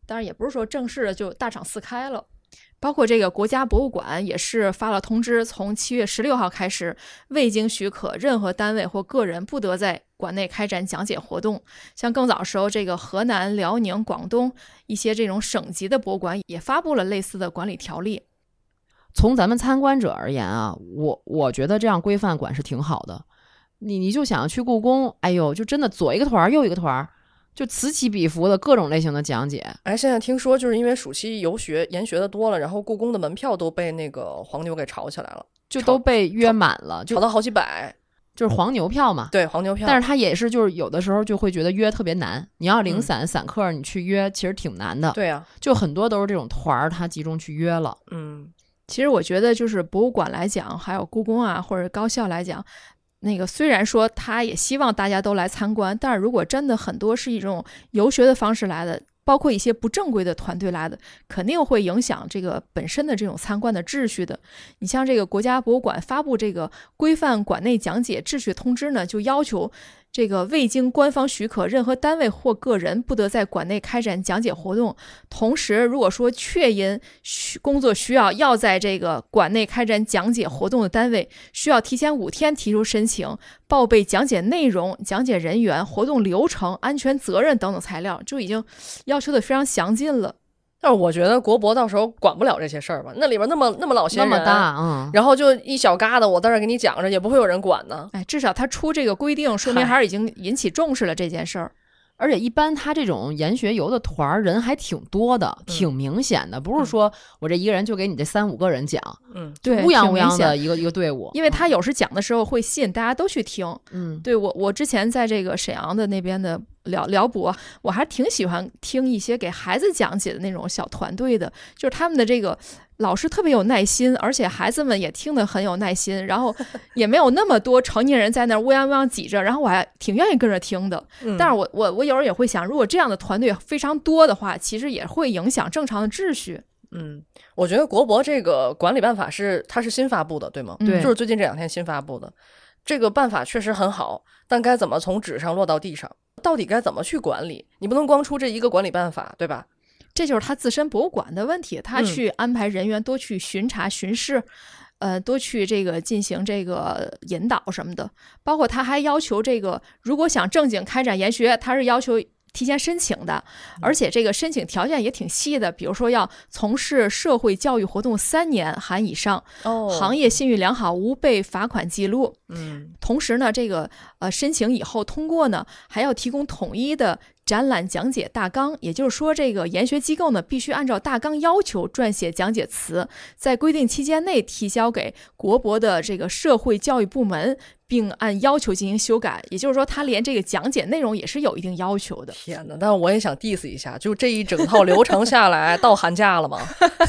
当然也不是说正式的就大厂四开了。包括这个国家博物馆也是发了通知，从七月十六号开始，未经许可，任何单位或个人不得在馆内开展讲解活动。像更早时候，这个河南、辽宁、广东一些这种省级的博物馆也发布了类似的管理条例。从咱们参观者而言啊，我我觉得这样规范管是挺好的。你你就想要去故宫，哎呦，就真的左一个团儿，右一个团儿。就此起彼伏的各种类型的讲解。哎，现在听说就是因为暑期游学研学的多了，然后故宫的门票都被那个黄牛给炒起来了，就都被约满了，炒到好几百，就是黄牛票嘛。对，黄牛票。但是他也是，就是有的时候就会觉得约特别难。你要零散散客你去约其实挺难的。对啊，就很多都是这种团儿，他集中去约了。嗯，其实我觉得就是博物馆来讲，还有故宫啊，或者高校来讲。那个虽然说他也希望大家都来参观，但是如果真的很多是一种游学的方式来的，包括一些不正规的团队来的，肯定会影响这个本身的这种参观的秩序的。你像这个国家博物馆发布这个规范馆内讲解秩序通知呢，就要求。这个未经官方许可，任何单位或个人不得在馆内开展讲解活动。同时，如果说确因需工作需要要在这个馆内开展讲解活动的单位，需要提前五天提出申请，报备讲解内容、讲解人员、活动流程、安全责任等等材料，就已经要求的非常详尽了。但是我觉得国博到时候管不了这些事儿吧？那里边那么那么老些人，那么大然后就一小疙瘩，我在这给你讲着，也不会有人管呢。哎，至少他出这个规定，说明还是已经引起重视了这件事儿。而且一般他这种研学游的团人还挺多的，挺明显的，不是说我这一个人就给你这三五个人讲。嗯，对，乌泱乌泱的一个一个队伍，因为他有时讲的时候会吸引大家都去听。嗯，对我我之前在这个沈阳的那边的。聊聊博，我还挺喜欢听一些给孩子讲解的那种小团队的，就是他们的这个老师特别有耐心，而且孩子们也听得很有耐心，然后 也没有那么多成年人在那儿乌泱乌泱挤着，然后我还挺愿意跟着听的。但是，我我我有时候也会想，如果这样的团队非常多的话，其实也会影响正常的秩序。嗯，我觉得国博这个管理办法是它是新发布的，对吗？对，就是最近这两天新发布的，这个办法确实很好，但该怎么从纸上落到地上？到底该怎么去管理？你不能光出这一个管理办法，对吧？这就是他自身博物馆的问题。他去安排人员多去巡查巡视，呃，多去这个进行这个引导什么的。包括他还要求这个，如果想正经开展研学，他是要求。提前申请的，而且这个申请条件也挺细的，比如说要从事社会教育活动三年含以上，哦，行业信誉良好，无被罚款记录，嗯，同时呢，这个呃申请以后通过呢，还要提供统一的展览讲解大纲，也就是说，这个研学机构呢必须按照大纲要求撰写讲解词，在规定期间内提交给国博的这个社会教育部门。并按要求进行修改，也就是说，他连这个讲解内容也是有一定要求的。天哪！但我也想 diss 一下，就这一整套流程下来，到寒假了吗？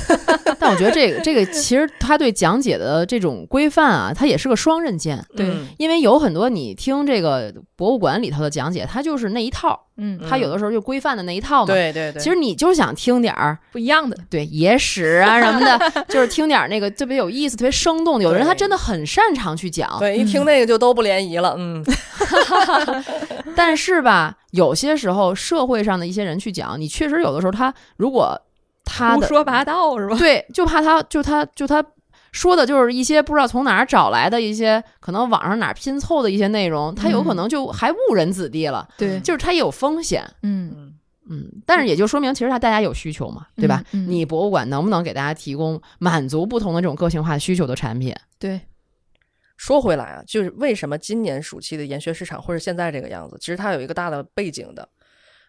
但我觉得这个这个其实他对讲解的这种规范啊，它也是个双刃剑。对，因为有很多你听这个博物馆里头的讲解，它就是那一套。嗯，他有的时候就规范的那一套嘛。对对对，其实你就想听点儿不一样的，对野史啊 什么的，就是听点那个特别有意思、特别生动。有的人他真的很擅长去讲，对，一听那个就都不联谊了。嗯，但是吧，有些时候社会上的一些人去讲，你确实有的时候他如果他胡说八道是吧？对，就怕他就他就他。说的就是一些不知道从哪儿找来的一些，可能网上哪儿拼凑的一些内容，它有可能就还误人子弟了。对，就是它也有风险。嗯嗯，但是也就说明，其实它大家有需求嘛，对吧？你博物馆能不能给大家提供满足不同的这种个性化需求的产品？对。说回来啊，就是为什么今年暑期的研学市场会是现在这个样子？其实它有一个大的背景的。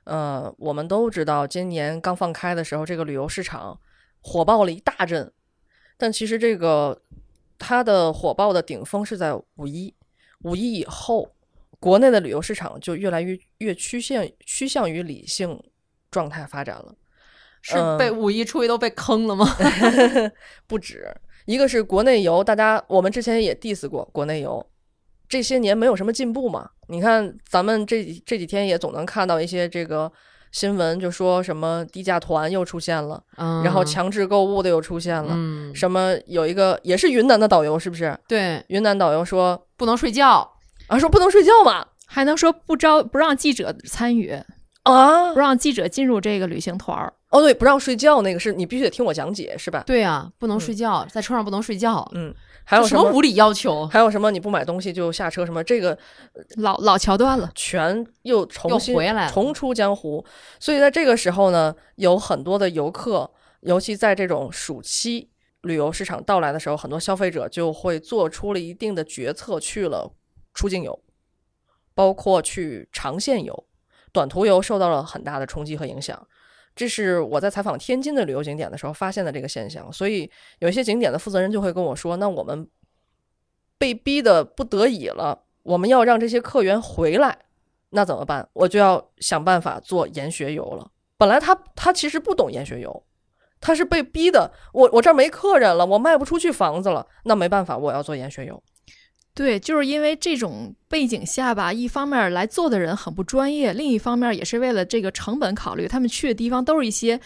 呃，我们都知道，今年刚放开的时候，这个旅游市场火爆了一大阵。但其实这个它的火爆的顶峰是在五一，五一以后，国内的旅游市场就越来越越趋向趋向于理性状态发展了。是被五一出去都被坑了吗？不止，一个是国内游，大家我们之前也 diss 过国内游，这些年没有什么进步嘛？你看咱们这这几天也总能看到一些这个。新闻就说什么低价团又出现了，然后强制购物的又出现了，什么有一个也是云南的导游是不是？对，云南导游说不能睡觉啊，说不能睡觉嘛，还能说不招不让记者参与啊，不让记者进入这个旅行团儿。哦，对，不让睡觉那个是你必须得听我讲解是吧？对呀，不能睡觉，在车上不能睡觉。嗯。还有什么无理要求？还有什么你不买东西就下车？什么这个老老桥段了，全又重新回来重出江湖。所以在这个时候呢，有很多的游客，尤其在这种暑期旅游市场到来的时候，很多消费者就会做出了一定的决策，去了出境游，包括去长线游、短途游，受到了很大的冲击和影响。这是我在采访天津的旅游景点的时候发现的这个现象，所以有一些景点的负责人就会跟我说：“那我们被逼的不得已了，我们要让这些客源回来，那怎么办？我就要想办法做研学游了。本来他他其实不懂研学游，他是被逼的。我我这儿没客人了，我卖不出去房子了，那没办法，我要做研学游。”对，就是因为这种背景下吧，一方面来做的人很不专业，另一方面也是为了这个成本考虑，他们去的地方都是一些。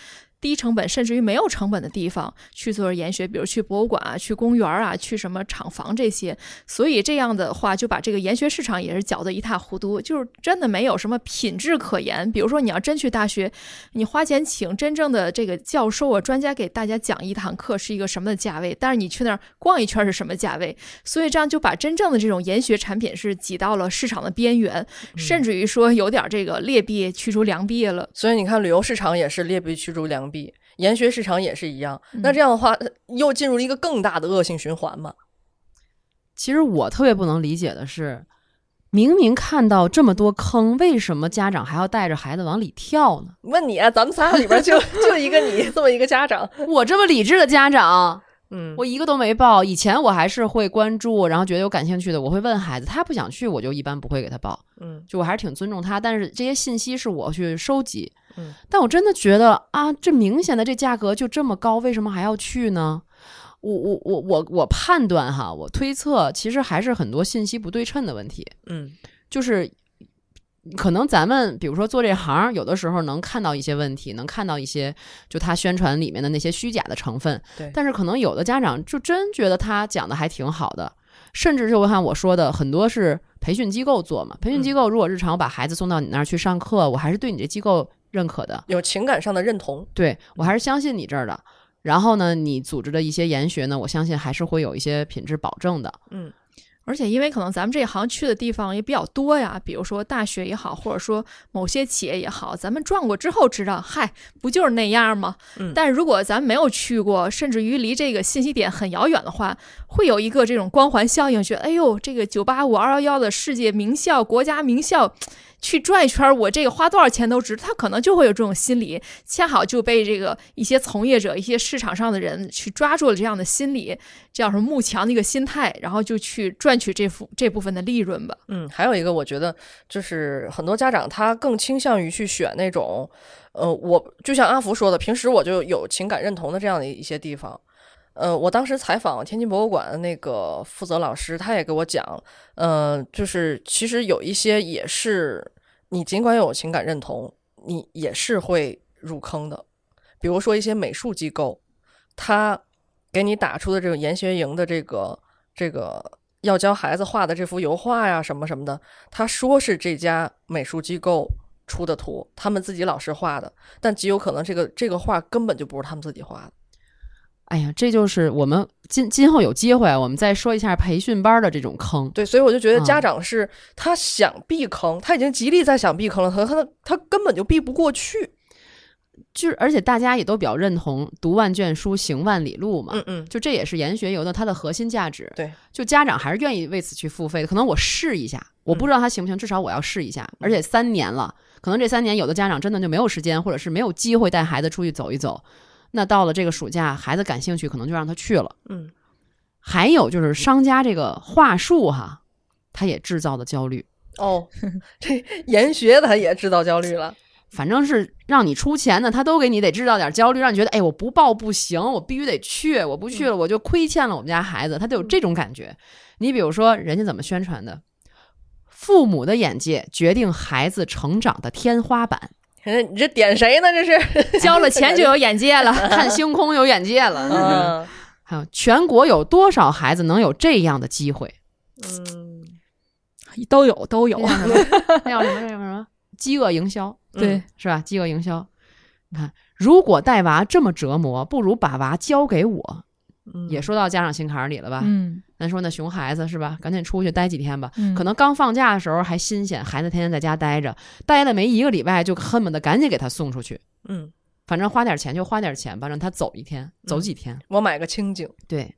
低成本甚至于没有成本的地方去做研学，比如去博物馆啊、去公园啊、去什么厂房这些。所以这样的话，就把这个研学市场也是搅得一塌糊涂，就是真的没有什么品质可言。比如说你要真去大学，你花钱请真正的这个教授啊、专家给大家讲一堂课是一个什么价位，但是你去那儿逛一圈是什么价位。所以这样就把真正的这种研学产品是挤到了市场的边缘，甚至于说有点这个劣币驱逐良币了。所以你看旅游市场也是劣币驱逐良。研学市场也是一样，那这样的话又进入了一个更大的恶性循环嘛？其实我特别不能理解的是，明明看到这么多坑，为什么家长还要带着孩子往里跳呢？问你啊，咱们仨里边就 就一个你这么一个家长，我这么理智的家长。嗯，我一个都没报。以前我还是会关注，然后觉得有感兴趣的，我会问孩子，他不想去，我就一般不会给他报。嗯，就我还是挺尊重他。但是这些信息是我去收集。嗯，但我真的觉得啊，这明显的这价格就这么高，为什么还要去呢？我我我我我判断哈，我推测，其实还是很多信息不对称的问题。嗯，就是。可能咱们比如说做这行，有的时候能看到一些问题，能看到一些就他宣传里面的那些虚假的成分。对。但是可能有的家长就真觉得他讲的还挺好的，甚至就会看我说的很多是培训机构做嘛。培训机构如果日常把孩子送到你那儿去上课，我还是对你这机构认可的。有情感上的认同。对，我还是相信你这儿的。然后呢，你组织的一些研学呢，我相信还是会有一些品质保证的。嗯。而且，因为可能咱们这一行去的地方也比较多呀，比如说大学也好，或者说某些企业也好，咱们转过之后知道，嗨，不就是那样吗？嗯。但如果咱没有去过，甚至于离这个信息点很遥远的话，会有一个这种光环效应，觉得哎呦，这个九八五、二幺幺的世界名校、国家名校。去转一圈，我这个花多少钱都值，他可能就会有这种心理，恰好就被这个一些从业者、一些市场上的人去抓住了这样的心理，这样什么慕强的一个心态，然后就去赚取这幅这部分的利润吧。嗯，还有一个我觉得就是很多家长他更倾向于去选那种，呃，我就像阿福说的，平时我就有情感认同的这样的一些地方。呃，我当时采访天津博物馆的那个负责老师，他也给我讲，呃，就是其实有一些也是，你尽管有情感认同，你也是会入坑的。比如说一些美术机构，他给你打出的这个研学营的这个这个要教孩子画的这幅油画呀什么什么的，他说是这家美术机构出的图，他们自己老师画的，但极有可能这个这个画根本就不是他们自己画的。哎呀，这就是我们今今后有机会，我们再说一下培训班的这种坑。对，所以我就觉得家长是他想避坑，他已经极力在想避坑了，他他他根本就避不过去。就是，而且大家也都比较认同“读万卷书，行万里路”嘛。嗯嗯，就这也是研学游的它的核心价值。对，就家长还是愿意为此去付费的。可能我试一下，我不知道他行不行，至少我要试一下。而且三年了，可能这三年有的家长真的就没有时间，或者是没有机会带孩子出去走一走。那到了这个暑假，孩子感兴趣，可能就让他去了。嗯，还有就是商家这个话术哈，他也制造的焦虑。哦，这研学他也制造焦虑了。反正是让你出钱的，他都给你得制造点焦虑，让你觉得哎，我不报不行，我必须得去。我不去了，我就亏欠了我们家孩子，他得有这种感觉。你比如说，人家怎么宣传的？父母的眼界决定孩子成长的天花板。你这点谁呢？这是 交了钱就有眼界了，看星空有眼界了。嗯，还有全国有多少孩子能有这样的机会？嗯，都有都有。那叫什么？那叫什么？饥饿营销，对，是吧？饥饿营销。你看，如果带娃这么折磨，不如把娃交给我。也说到家长心坎里了吧？嗯。咱说那熊孩子是吧？赶紧出去待几天吧。可能刚放假的时候还新鲜，孩子天天在家待着，待了没一个礼拜，就恨不得赶紧给他送出去。嗯，反正花点钱就花点钱吧，让他走一天，走几天。我买个清静。对，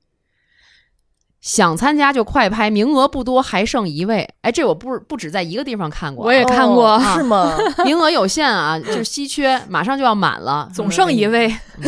想参加就快拍，名额不多，还剩一位。哎，这我不不止在一个地方看过，我也看过，是吗？名额有限啊，就是稀缺，马上就要满了，总剩一位。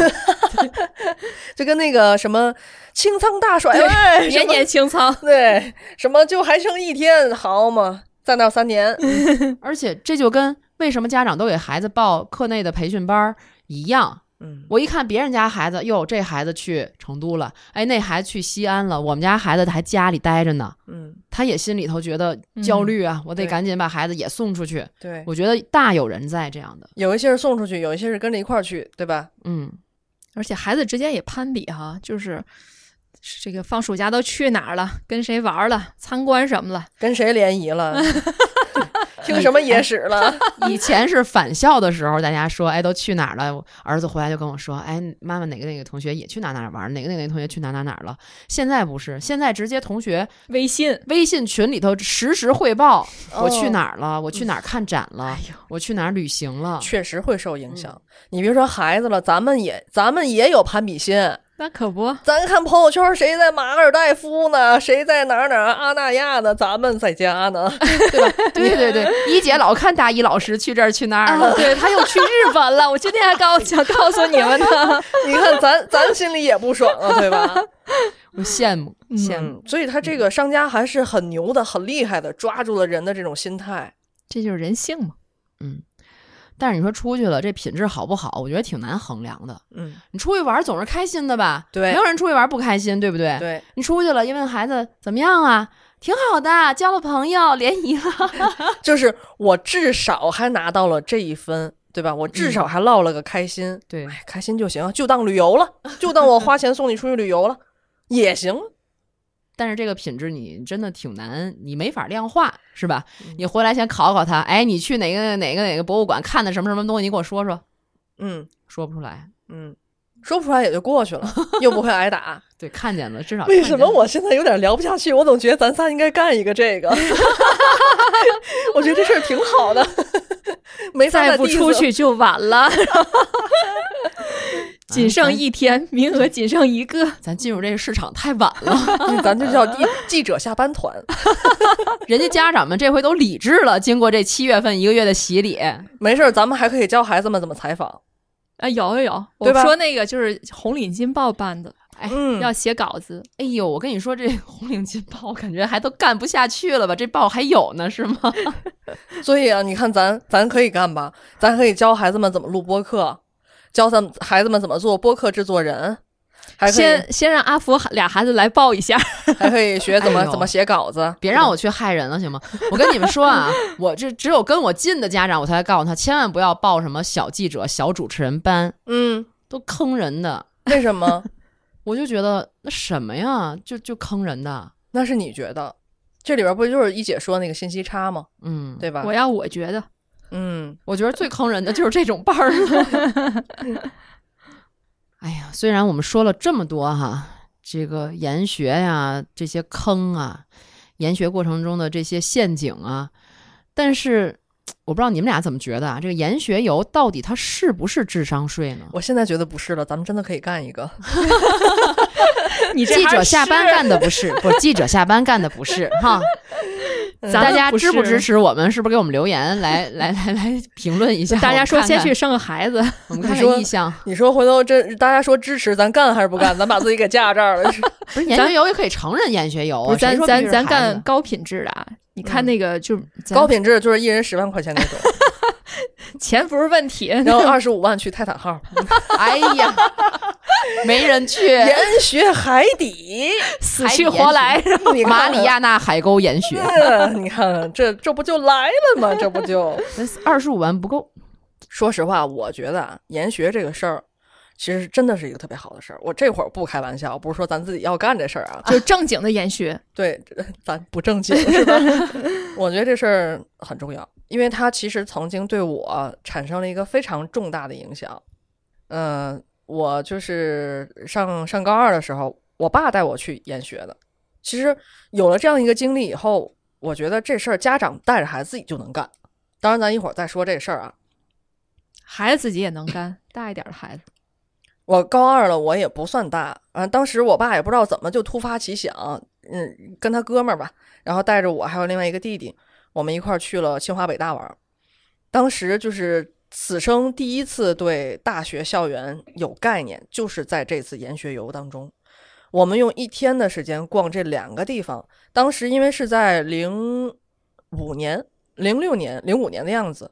就跟那个什么。清仓大甩卖，年年清仓，对，什么就还剩一天，好嘛，再闹三年。而且这就跟为什么家长都给孩子报课内的培训班一样。嗯，我一看别人家孩子，哟，这孩子去成都了，哎，那孩子去西安了，我们家孩子还家里待着呢。嗯，他也心里头觉得焦虑啊，我得赶紧把孩子也送出去。对，我觉得大有人在这样的。有一些是送出去，有一些是跟着一块儿去，对吧？嗯，而且孩子之间也攀比哈，就是。这个放暑假都去哪儿了？跟谁玩了？参观什么了？跟谁联谊了？听什么野史了？以前是返校的时候，大家说：“哎，都去哪儿了？”儿子回来就跟我说：“哎，妈妈，哪个哪个同学也去哪哪玩？哪个哪个同学去哪哪哪了？”现在不是，现在直接同学微信微信群里头实时汇报：“我去哪儿了？我去哪儿看展了？我去哪儿旅行了？”确实会受影响。你别说孩子了，咱们也咱们也有攀比心。那可不，咱看朋友圈，谁在马尔代夫呢？谁在哪哪阿那亚呢？咱们在家呢，对吧？对对对，一姐老看大一老师去这儿去那儿了，对，他又去日本了。我今天还告想告诉你们呢，你看咱咱心里也不爽啊，对吧？我羡慕羡慕，所以他这个商家还是很牛的，很厉害的，抓住了人的这种心态，这就是人性嘛，嗯。但是你说出去了，这品质好不好？我觉得挺难衡量的。嗯，你出去玩总是开心的吧？对，没有人出去玩不开心，对不对？对，你出去了，因为孩子怎么样啊？挺好的，交了朋友，联谊了。就是我至少还拿到了这一分，对吧？我至少还落了个开心。对，开心就行，就当旅游了，就当我花钱送你出去旅游了，也行。但是这个品质你真的挺难，你没法量化，是吧？你回来先考考他，哎，你去哪个哪个哪个博物馆看的什么什么东西，你给我说说。嗯，说不出来，嗯，说不出来也就过去了，又不会挨打。对，看见了，至少为什么我现在有点聊不下去？我总觉得咱仨应该干一个这个，我觉得这事儿挺好的，没再不出去就晚了。仅剩一天，名额仅剩一个，咱进入这个市场太晚了，咱就叫记记者下班团。人家家长们这回都理智了，经过这七月份一个月的洗礼，没事，咱们还可以教孩子们怎么采访。哎，有有有，我说那个就是红领巾报办的，哎，要写稿子。哎呦，我跟你说，这红领巾报感觉还都干不下去了吧？这报还有呢，是吗？所以啊，你看咱咱可以干吧，咱可以教孩子们怎么录播课。教他们孩子们怎么做播客制作人，先先让阿福俩孩子来报一下，还可以学怎么怎么写稿子，别让我去害人了，行吗？我跟你们说啊，我这只有跟我近的家长，我才告诉他千万不要报什么小记者、小主持人班，嗯，都坑人的。为什么？我就觉得那什么呀，就就坑人的。那是你觉得，这里边不就是一姐说那个信息差吗？嗯，对吧？我要我觉得。嗯，我觉得最坑人的就是这种班儿了。哎呀，虽然我们说了这么多哈，这个研学呀，这些坑啊，研学过程中的这些陷阱啊，但是。我不知道你们俩怎么觉得啊？这个研学游到底它是不是智商税呢？我现在觉得不是了，咱们真的可以干一个。你记者下班干的不是，不是记者下班干的不是哈。大家支不支持我们？是不是给我们留言来来来来评论一下？大家说先去生个孩子，我们看意向。你说回头这大家说支持，咱干还是不干？咱把自己给架这儿了。不是，研学游也可以成人研学游啊！咱咱咱干高品质的，你看那个就高品质，就是一人十万块钱那种，钱不是问题，然后二十五万去泰坦号，哎呀，没人去研学海底，死去活来，马里亚纳海沟研学，你看这这不就来了吗？这不就二十五万不够？说实话，我觉得研学这个事儿。其实真的是一个特别好的事儿。我这会儿不开玩笑，不是说咱自己要干这事儿啊，就正经的研学。对，咱不正经是吧？我觉得这事儿很重要，因为它其实曾经对我产生了一个非常重大的影响。嗯，我就是上上高二的时候，我爸带我去研学的。其实有了这样一个经历以后，我觉得这事儿家长带着孩子自己就能干。当然，咱一会儿再说这事儿啊。孩子自己也能干，大一点的孩子。我高二了，我也不算大。嗯，当时我爸也不知道怎么就突发奇想，嗯，跟他哥们儿吧，然后带着我还有另外一个弟弟，我们一块儿去了清华北大玩。当时就是此生第一次对大学校园有概念，就是在这次研学游当中，我们用一天的时间逛这两个地方。当时因为是在零五年、零六年、零五年的样子，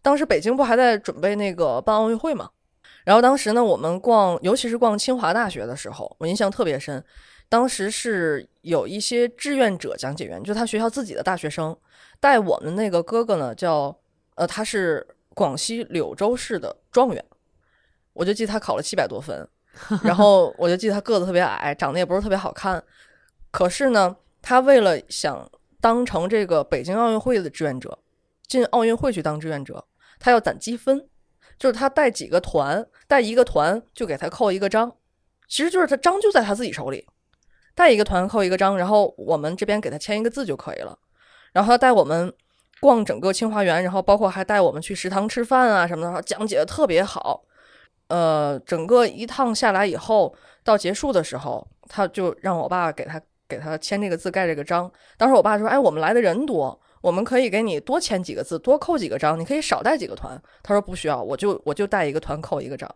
当时北京不还在准备那个办奥运会吗？然后当时呢，我们逛，尤其是逛清华大学的时候，我印象特别深。当时是有一些志愿者讲解员，就他学校自己的大学生带我们。那个哥哥呢，叫呃，他是广西柳州市的状元，我就记得他考了七百多分。然后我就记得他个子特别矮，长得也不是特别好看。可是呢，他为了想当成这个北京奥运会的志愿者，进奥运会去当志愿者，他要攒积分。就是他带几个团，带一个团就给他扣一个章，其实就是他章就在他自己手里，带一个团扣一个章，然后我们这边给他签一个字就可以了。然后他带我们逛整个清华园，然后包括还带我们去食堂吃饭啊什么的，讲解的特别好。呃，整个一趟下来以后，到结束的时候，他就让我爸给他给他签这个字盖这个章。当时我爸说：“哎，我们来的人多。”我们可以给你多签几个字，多扣几个章，你可以少带几个团。他说不需要，我就我就带一个团，扣一个章。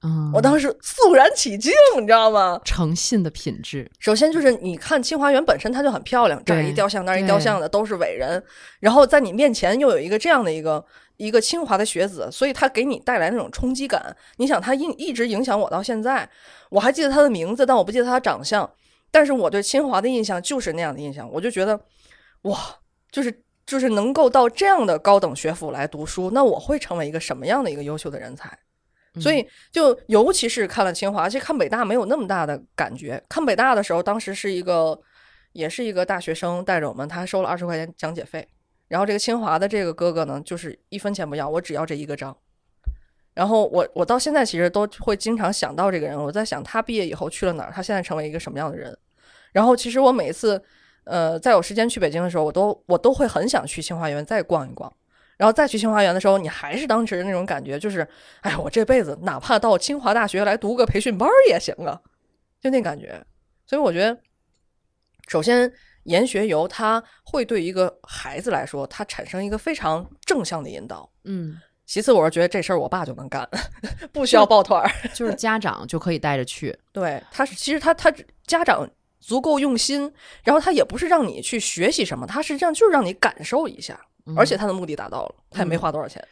啊！我当时肃然起敬，你知道吗？诚信的品质，首先就是你看清华园本身它就很漂亮，这儿一雕像，那儿一雕像的都是伟人，然后在你面前又有一个这样的一个一个清华的学子，所以他给你带来那种冲击感。你想，他一一直影响我到现在，我还记得他的名字，但我不记得他的长相。但是我对清华的印象就是那样的印象，我就觉得哇，就是。就是能够到这样的高等学府来读书，那我会成为一个什么样的一个优秀的人才？所以，就尤其是看了清华，其实看北大没有那么大的感觉。看北大的时候，当时是一个，也是一个大学生带着我们，他收了二十块钱讲解费。然后这个清华的这个哥哥呢，就是一分钱不要，我只要这一个章。然后我我到现在其实都会经常想到这个人，我在想他毕业以后去了哪儿，他现在成为一个什么样的人。然后其实我每一次。呃，在有时间去北京的时候，我都我都会很想去清华园再逛一逛，然后再去清华园的时候，你还是当时的那种感觉，就是哎，我这辈子哪怕到清华大学来读个培训班也行啊，就那感觉。所以我觉得，首先研学游它会对一个孩子来说，它产生一个非常正向的引导。嗯，其次我是觉得这事儿我爸就能干，不需要抱团，就是家长就可以带着去。对，他其实他他家长。足够用心，然后他也不是让你去学习什么，他实际上就是让你感受一下，而且他的目的达到了，他也没花多少钱。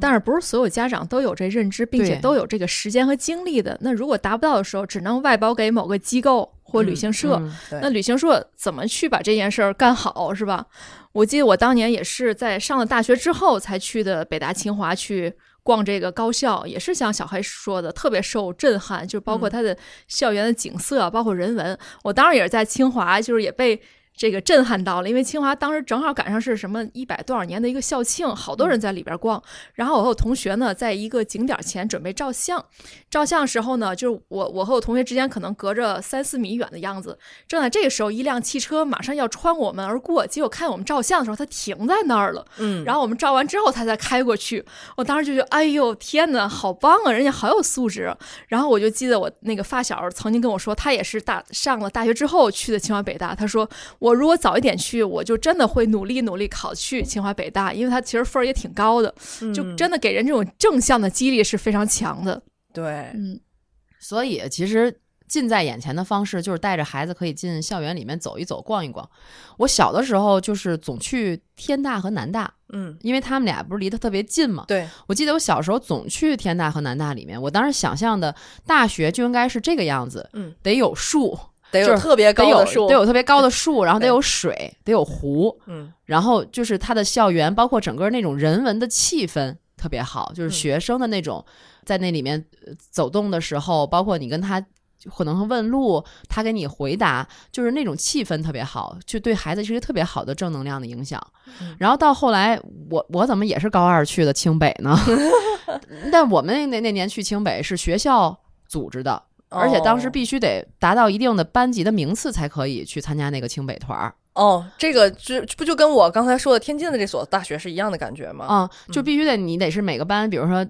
但是不是所有家长都有这认知，并且都有这个时间和精力的？那如果达不到的时候，只能外包给某个机构或旅行社。那旅行社怎么去把这件事儿干好，是吧？我记得我当年也是在上了大学之后才去的北大、清华去。逛这个高校也是像小黑说的，特别受震撼，就包括它的校园的景色，包括人文。我当时也是在清华，就是也被。这个震撼到了，因为清华当时正好赶上是什么一百多少年的一个校庆，好多人在里边逛。然后我和我同学呢，在一个景点前准备照相。照相时候呢，就是我我和我同学之间可能隔着三四米远的样子。正在这个时候，一辆汽车马上要穿我们而过，结果看我们照相的时候，它停在那儿了。嗯。然后我们照完之后，它才开过去。我当时就觉得，哎呦天哪，好棒啊！人家好有素质。然后我就记得我那个发小曾经跟我说，他也是大上了大学之后去的清华北大。他说我。我如果早一点去，我就真的会努力努力考去清华北大，因为它其实分儿也挺高的，就真的给人这种正向的激励是非常强的。对，嗯，所以其实近在眼前的方式就是带着孩子可以进校园里面走一走、逛一逛。我小的时候就是总去天大和南大，嗯，因为他们俩不是离得特别近嘛。对，我记得我小时候总去天大和南大里面，我当时想象的大学就应该是这个样子，嗯，得有树。得有特别高的树，得有特别高的树，然后得有水，得有湖，嗯，然后就是它的校园，包括整个那种人文的气氛特别好，就是学生的那种在那里面走动的时候，包括你跟他可能会问路，他给你回答，就是那种气氛特别好，就对孩子是一个特别好的正能量的影响。然后到后来，我我怎么也是高二去的清北呢？但我们那那那年去清北是学校组织的。而且当时必须得达到一定的班级的名次才可以去参加那个清北团儿。哦，这个这不就跟我刚才说的天津的这所大学是一样的感觉吗？啊，就必须得你得是每个班，比如说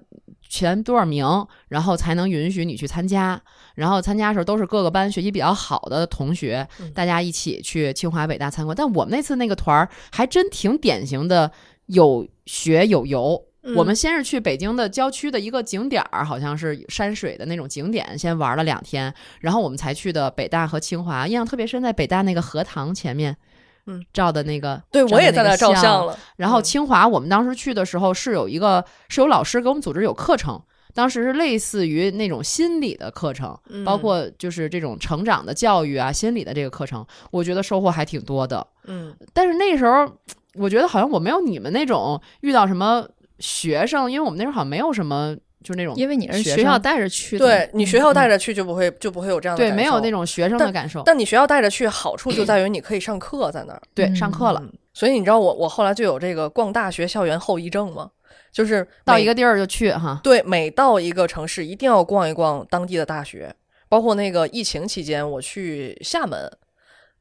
前多少名，然后才能允许你去参加。然后参加的时候都是各个班学习比较好的同学，大家一起去清华北大参观。但我们那次那个团儿还真挺典型的，有学有游。我们先是去北京的郊区的一个景点儿，好像是山水的那种景点，先玩了两天，然后我们才去的北大和清华，印象特别深，在北大那个荷塘前面，嗯，照的那个，对我也在那照相了。然后清华，我们当时去的时候是有一个是有老师给我们组织有课程，当时是类似于那种心理的课程，包括就是这种成长的教育啊、心理的这个课程，我觉得收获还挺多的。嗯，但是那时候我觉得好像我没有你们那种遇到什么。学生，因为我们那时候好像没有什么，就那种，因为你是学校带着去，对你学校带着去就不会就不会有这样的，对，没有那种学生的感受。但你学校带着去，好处就在于你可以上课在那儿，对，上课了。所以你知道我我后来就有这个逛大学校园后遗症吗？就是到一个地儿就去哈，对，每到一个城市一定要逛一逛当地的大学，包括那个疫情期间我去厦门。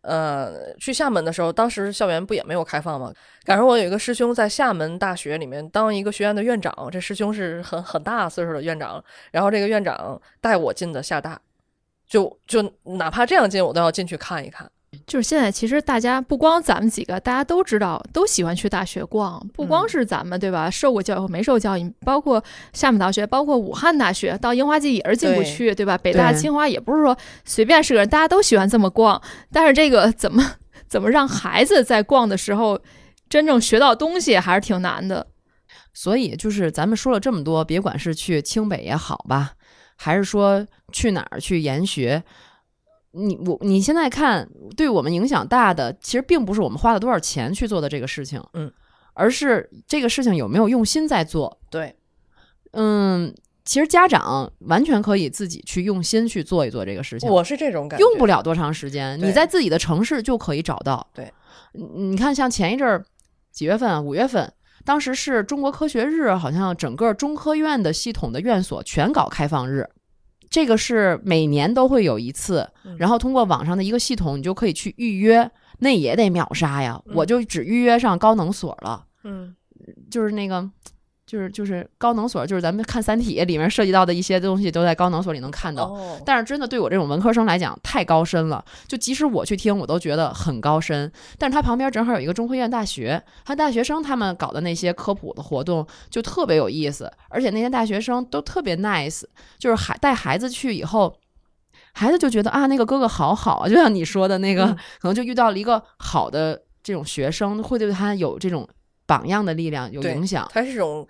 呃，去厦门的时候，当时校园不也没有开放吗？赶上我有一个师兄在厦门大学里面当一个学院的院长，这师兄是很很大岁数的院长。然后这个院长带我进的厦大，就就哪怕这样进，我都要进去看一看。就是现在，其实大家不光咱们几个，大家都知道，都喜欢去大学逛，不光是咱们，对吧？受过教育没受教育，包括厦门大学，包括武汉大学，到樱花季也是进不去，对吧？北大、清华也不是说随便是个人，大家都喜欢这么逛，但是这个怎么怎么让孩子在逛的时候真正学到东西，还是挺难的。所以就是咱们说了这么多，别管是去清北也好吧，还是说去哪儿去研学。你我你现在看对我们影响大的，其实并不是我们花了多少钱去做的这个事情，嗯，而是这个事情有没有用心在做。对，嗯，其实家长完全可以自己去用心去做一做这个事情。我是这种感觉，用不了多长时间，你在自己的城市就可以找到。对，你看，像前一阵儿几月份，五月份，当时是中国科学日，好像整个中科院的系统的院所全搞开放日。这个是每年都会有一次，然后通过网上的一个系统，你就可以去预约，那也得秒杀呀！我就只预约上高能所了，嗯，就是那个。就是就是高能所，就是咱们看《三体》里面涉及到的一些东西，都在高能所里能看到。但是真的对我这种文科生来讲，太高深了。就即使我去听，我都觉得很高深。但是它旁边正好有一个中科院大学，他大学生他们搞的那些科普的活动就特别有意思，而且那些大学生都特别 nice。就是孩带孩子去以后，孩子就觉得啊，那个哥哥好好啊，就像你说的那个，可能就遇到了一个好的这种学生，会对他有这种。榜样的力量有影响，它是一种，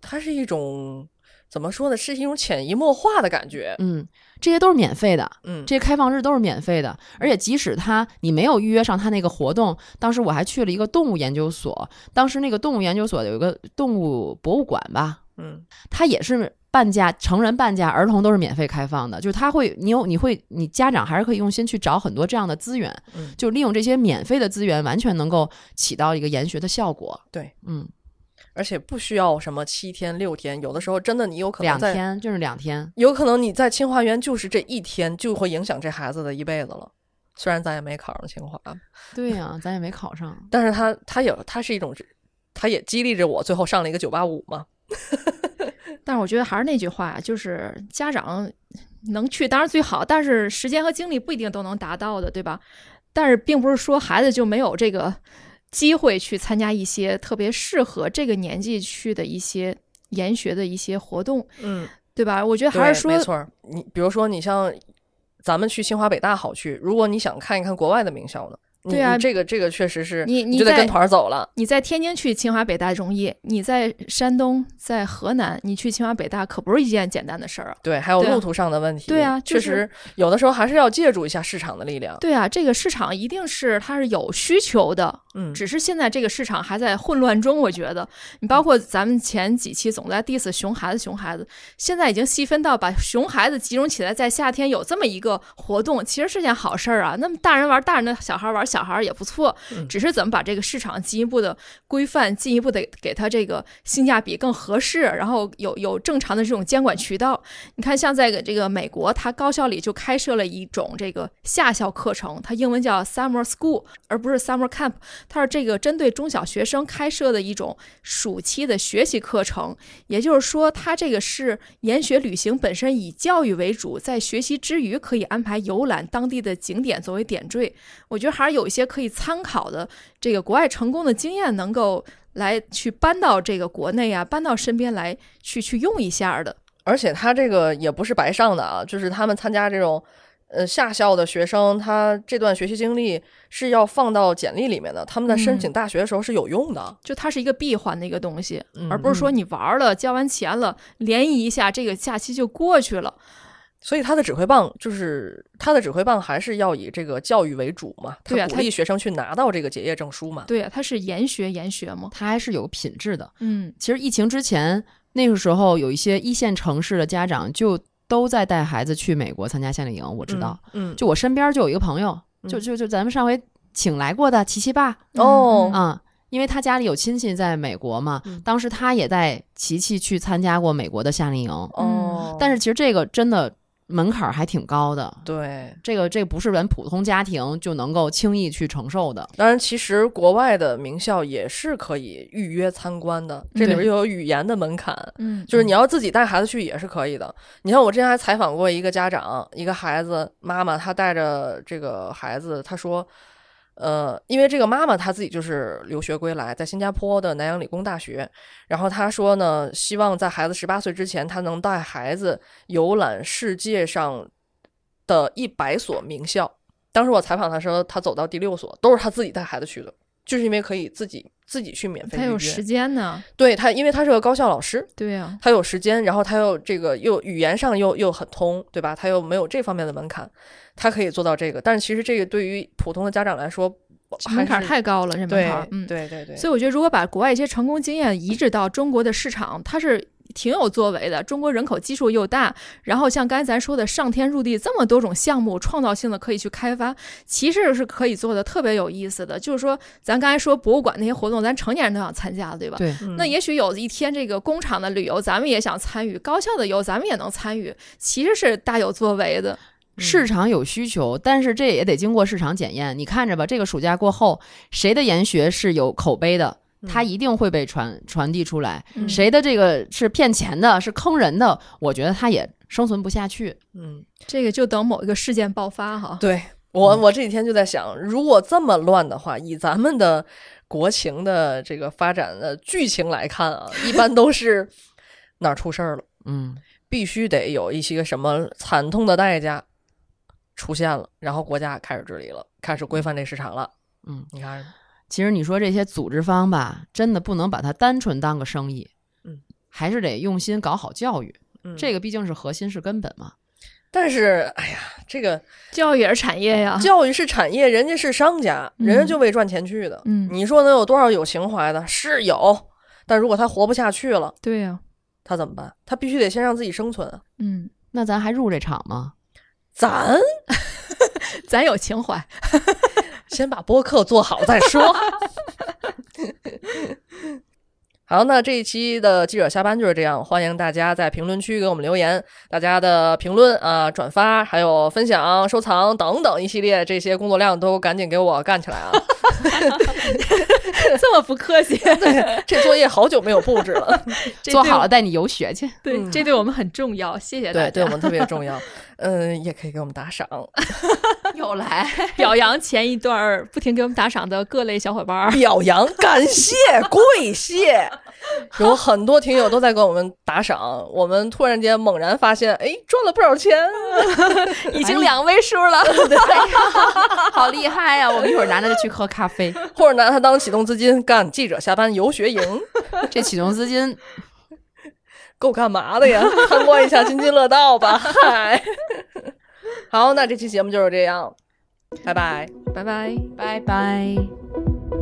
它是一种怎么说呢？是一种潜移默化的感觉。嗯，这些都是免费的，嗯，这些开放日都是免费的。而且即使他你没有预约上他那个活动，当时我还去了一个动物研究所，当时那个动物研究所有个动物博物馆吧，嗯，它也是。半价，成人半价，儿童都是免费开放的。就是他会，你有，你会，你家长还是可以用心去找很多这样的资源，就利用这些免费的资源，完全能够起到一个研学的效果。对，嗯，而且不需要什么七天六天，有的时候真的你有可能两天就是两天，有可能你在清华园就是这一天就会影响这孩子的一辈子了。虽然咱也没考上清华，对呀，咱也没考上，但是他他也他是一种，他也激励着我，最后上了一个九八五嘛。但是我觉得还是那句话就是家长能去当然最好，但是时间和精力不一定都能达到的，对吧？但是并不是说孩子就没有这个机会去参加一些特别适合这个年纪去的一些研学的一些活动，嗯，对吧？我觉得还是说没错，你比如说你像咱们去清华北大好去，如果你想看一看国外的名校呢，对啊，这个这个确实是，你就得跟团走了。你在天津去清华北大容易，你在山东、在河南，你去清华北大可不是一件简单的事儿啊。对，还有路途上的问题。对啊，确实有的时候还是要借助一下市场的力量。对啊，这个市场一定是它是有需求的。嗯，只是现在这个市场还在混乱中，我觉得。你包括咱们前几期总在 diss 熊孩子，熊孩子现在已经细分到把熊孩子集中起来，在夏天有这么一个活动，其实是件好事儿啊。那么大人玩大人的，小孩玩。小孩儿也不错，只是怎么把这个市场进一步的规范，进一步的给他这个性价比更合适，然后有有正常的这种监管渠道。你看，像在这个美国，它高校里就开设了一种这个夏校课程，它英文叫 summer school，而不是 summer camp，它是这个针对中小学生开设的一种暑期的学习课程。也就是说，它这个是研学旅行本身以教育为主，在学习之余可以安排游览当地的景点作为点缀。我觉得还是有。有一些可以参考的这个国外成功的经验，能够来去搬到这个国内啊，搬到身边来去去用一下的。而且他这个也不是白上的啊，就是他们参加这种呃下校的学生，他这段学习经历是要放到简历里面的，他们在申请大学的时候是有用的。就它是一个闭环的一个东西，而不是说你玩了交完钱了，联谊一下，这个假期就过去了。所以他的指挥棒就是他的指挥棒，还是要以这个教育为主嘛？他鼓励学生去拿到这个结业证书嘛？对呀，他是研学研学嘛？他还是有品质的。嗯，其实疫情之前那个时候，有一些一线城市的家长就都在带孩子去美国参加夏令营。我知道，嗯，就我身边就有一个朋友，就就就咱们上回请来过的琪琪爸哦啊，因为他家里有亲戚在美国嘛，当时他也带琪琪去参加过美国的夏令营。哦，但是其实这个真的。门槛还挺高的，对这个这不是咱普通家庭就能够轻易去承受的。当然，其实国外的名校也是可以预约参观的，这里边又有语言的门槛，嗯，就是你要自己带孩子去也是可以的。你看，我之前还采访过一个家长，一个孩子妈妈，她带着这个孩子，她说。呃，因为这个妈妈她自己就是留学归来，在新加坡的南洋理工大学。然后她说呢，希望在孩子十八岁之前，她能带孩子游览世界上的一百所名校。当时我采访她说，她走到第六所，都是她自己带孩子去的，就是因为可以自己。自己去免费，他有时间呢。对他，因为他是个高校老师，对呀，他有时间，然后他又这个又语言上又又很通，对吧？他又没有这方面的门槛，他可以做到这个。但是其实这个对于普通的家长来说，门槛太高了，这门槛。嗯，对对对。所以我觉得，如果把国外一些成功经验移植到中国的市场，它是。挺有作为的，中国人口基数又大，然后像刚才咱说的上天入地这么多种项目，创造性的可以去开发，其实是可以做的特别有意思的。就是说，咱刚才说博物馆那些活动，咱成年人都想参加，对吧？对。那也许有一天这个工厂的旅游，咱们也想参与；高校的游，咱们也能参与。其实是大有作为的，市场有需求，但是这也得经过市场检验。你看着吧，这个暑假过后，谁的研学是有口碑的？它一定会被传传递出来，谁的这个是骗钱的，是坑人的，我觉得它也生存不下去。嗯，这个就等某一个事件爆发哈。对我，我这几天就在想，如果这么乱的话，以咱们的国情的这个发展的剧情来看啊，一般都是哪儿出事儿了，嗯，必须得有一些什么惨痛的代价出现了，然后国家开始治理了，开始规范这市场了。嗯，你看。其实你说这些组织方吧，真的不能把它单纯当个生意，嗯，还是得用心搞好教育，嗯，这个毕竟是核心是根本嘛。但是，哎呀，这个教育也是产业呀，教育是产业，人家是商家，人家就为赚钱去的，嗯，你说能有多少有情怀的？是有，但如果他活不下去了，对呀，他怎么办？他必须得先让自己生存，嗯，那咱还入这场吗？咱，咱有情怀。先把播客做好再说。好，那这一期的记者下班就是这样。欢迎大家在评论区给我们留言，大家的评论啊、转发、还有分享、收藏等等一系列这些工作量都赶紧给我干起来啊！这么不客气，这作业好久没有布置了，做好了带你游学去。对，这对我们很重要，谢谢。对，对我们特别重要。嗯，也可以给我们打赏。又来表扬前一段不停给我们打赏的各类小伙伴儿。表扬，感谢，跪谢。有很多听友都在给我们打赏，我们突然间猛然发现，哎，赚了不少钱，已经两位数了。对，好厉害呀！我们一会儿拿着去喝咖啡，或者拿它当启动。资金干记者下班游学营，这启动资金 够干嘛的呀？参观一下津津乐道吧！嗨，好，那这期节目就是这样，拜拜，拜拜，拜拜。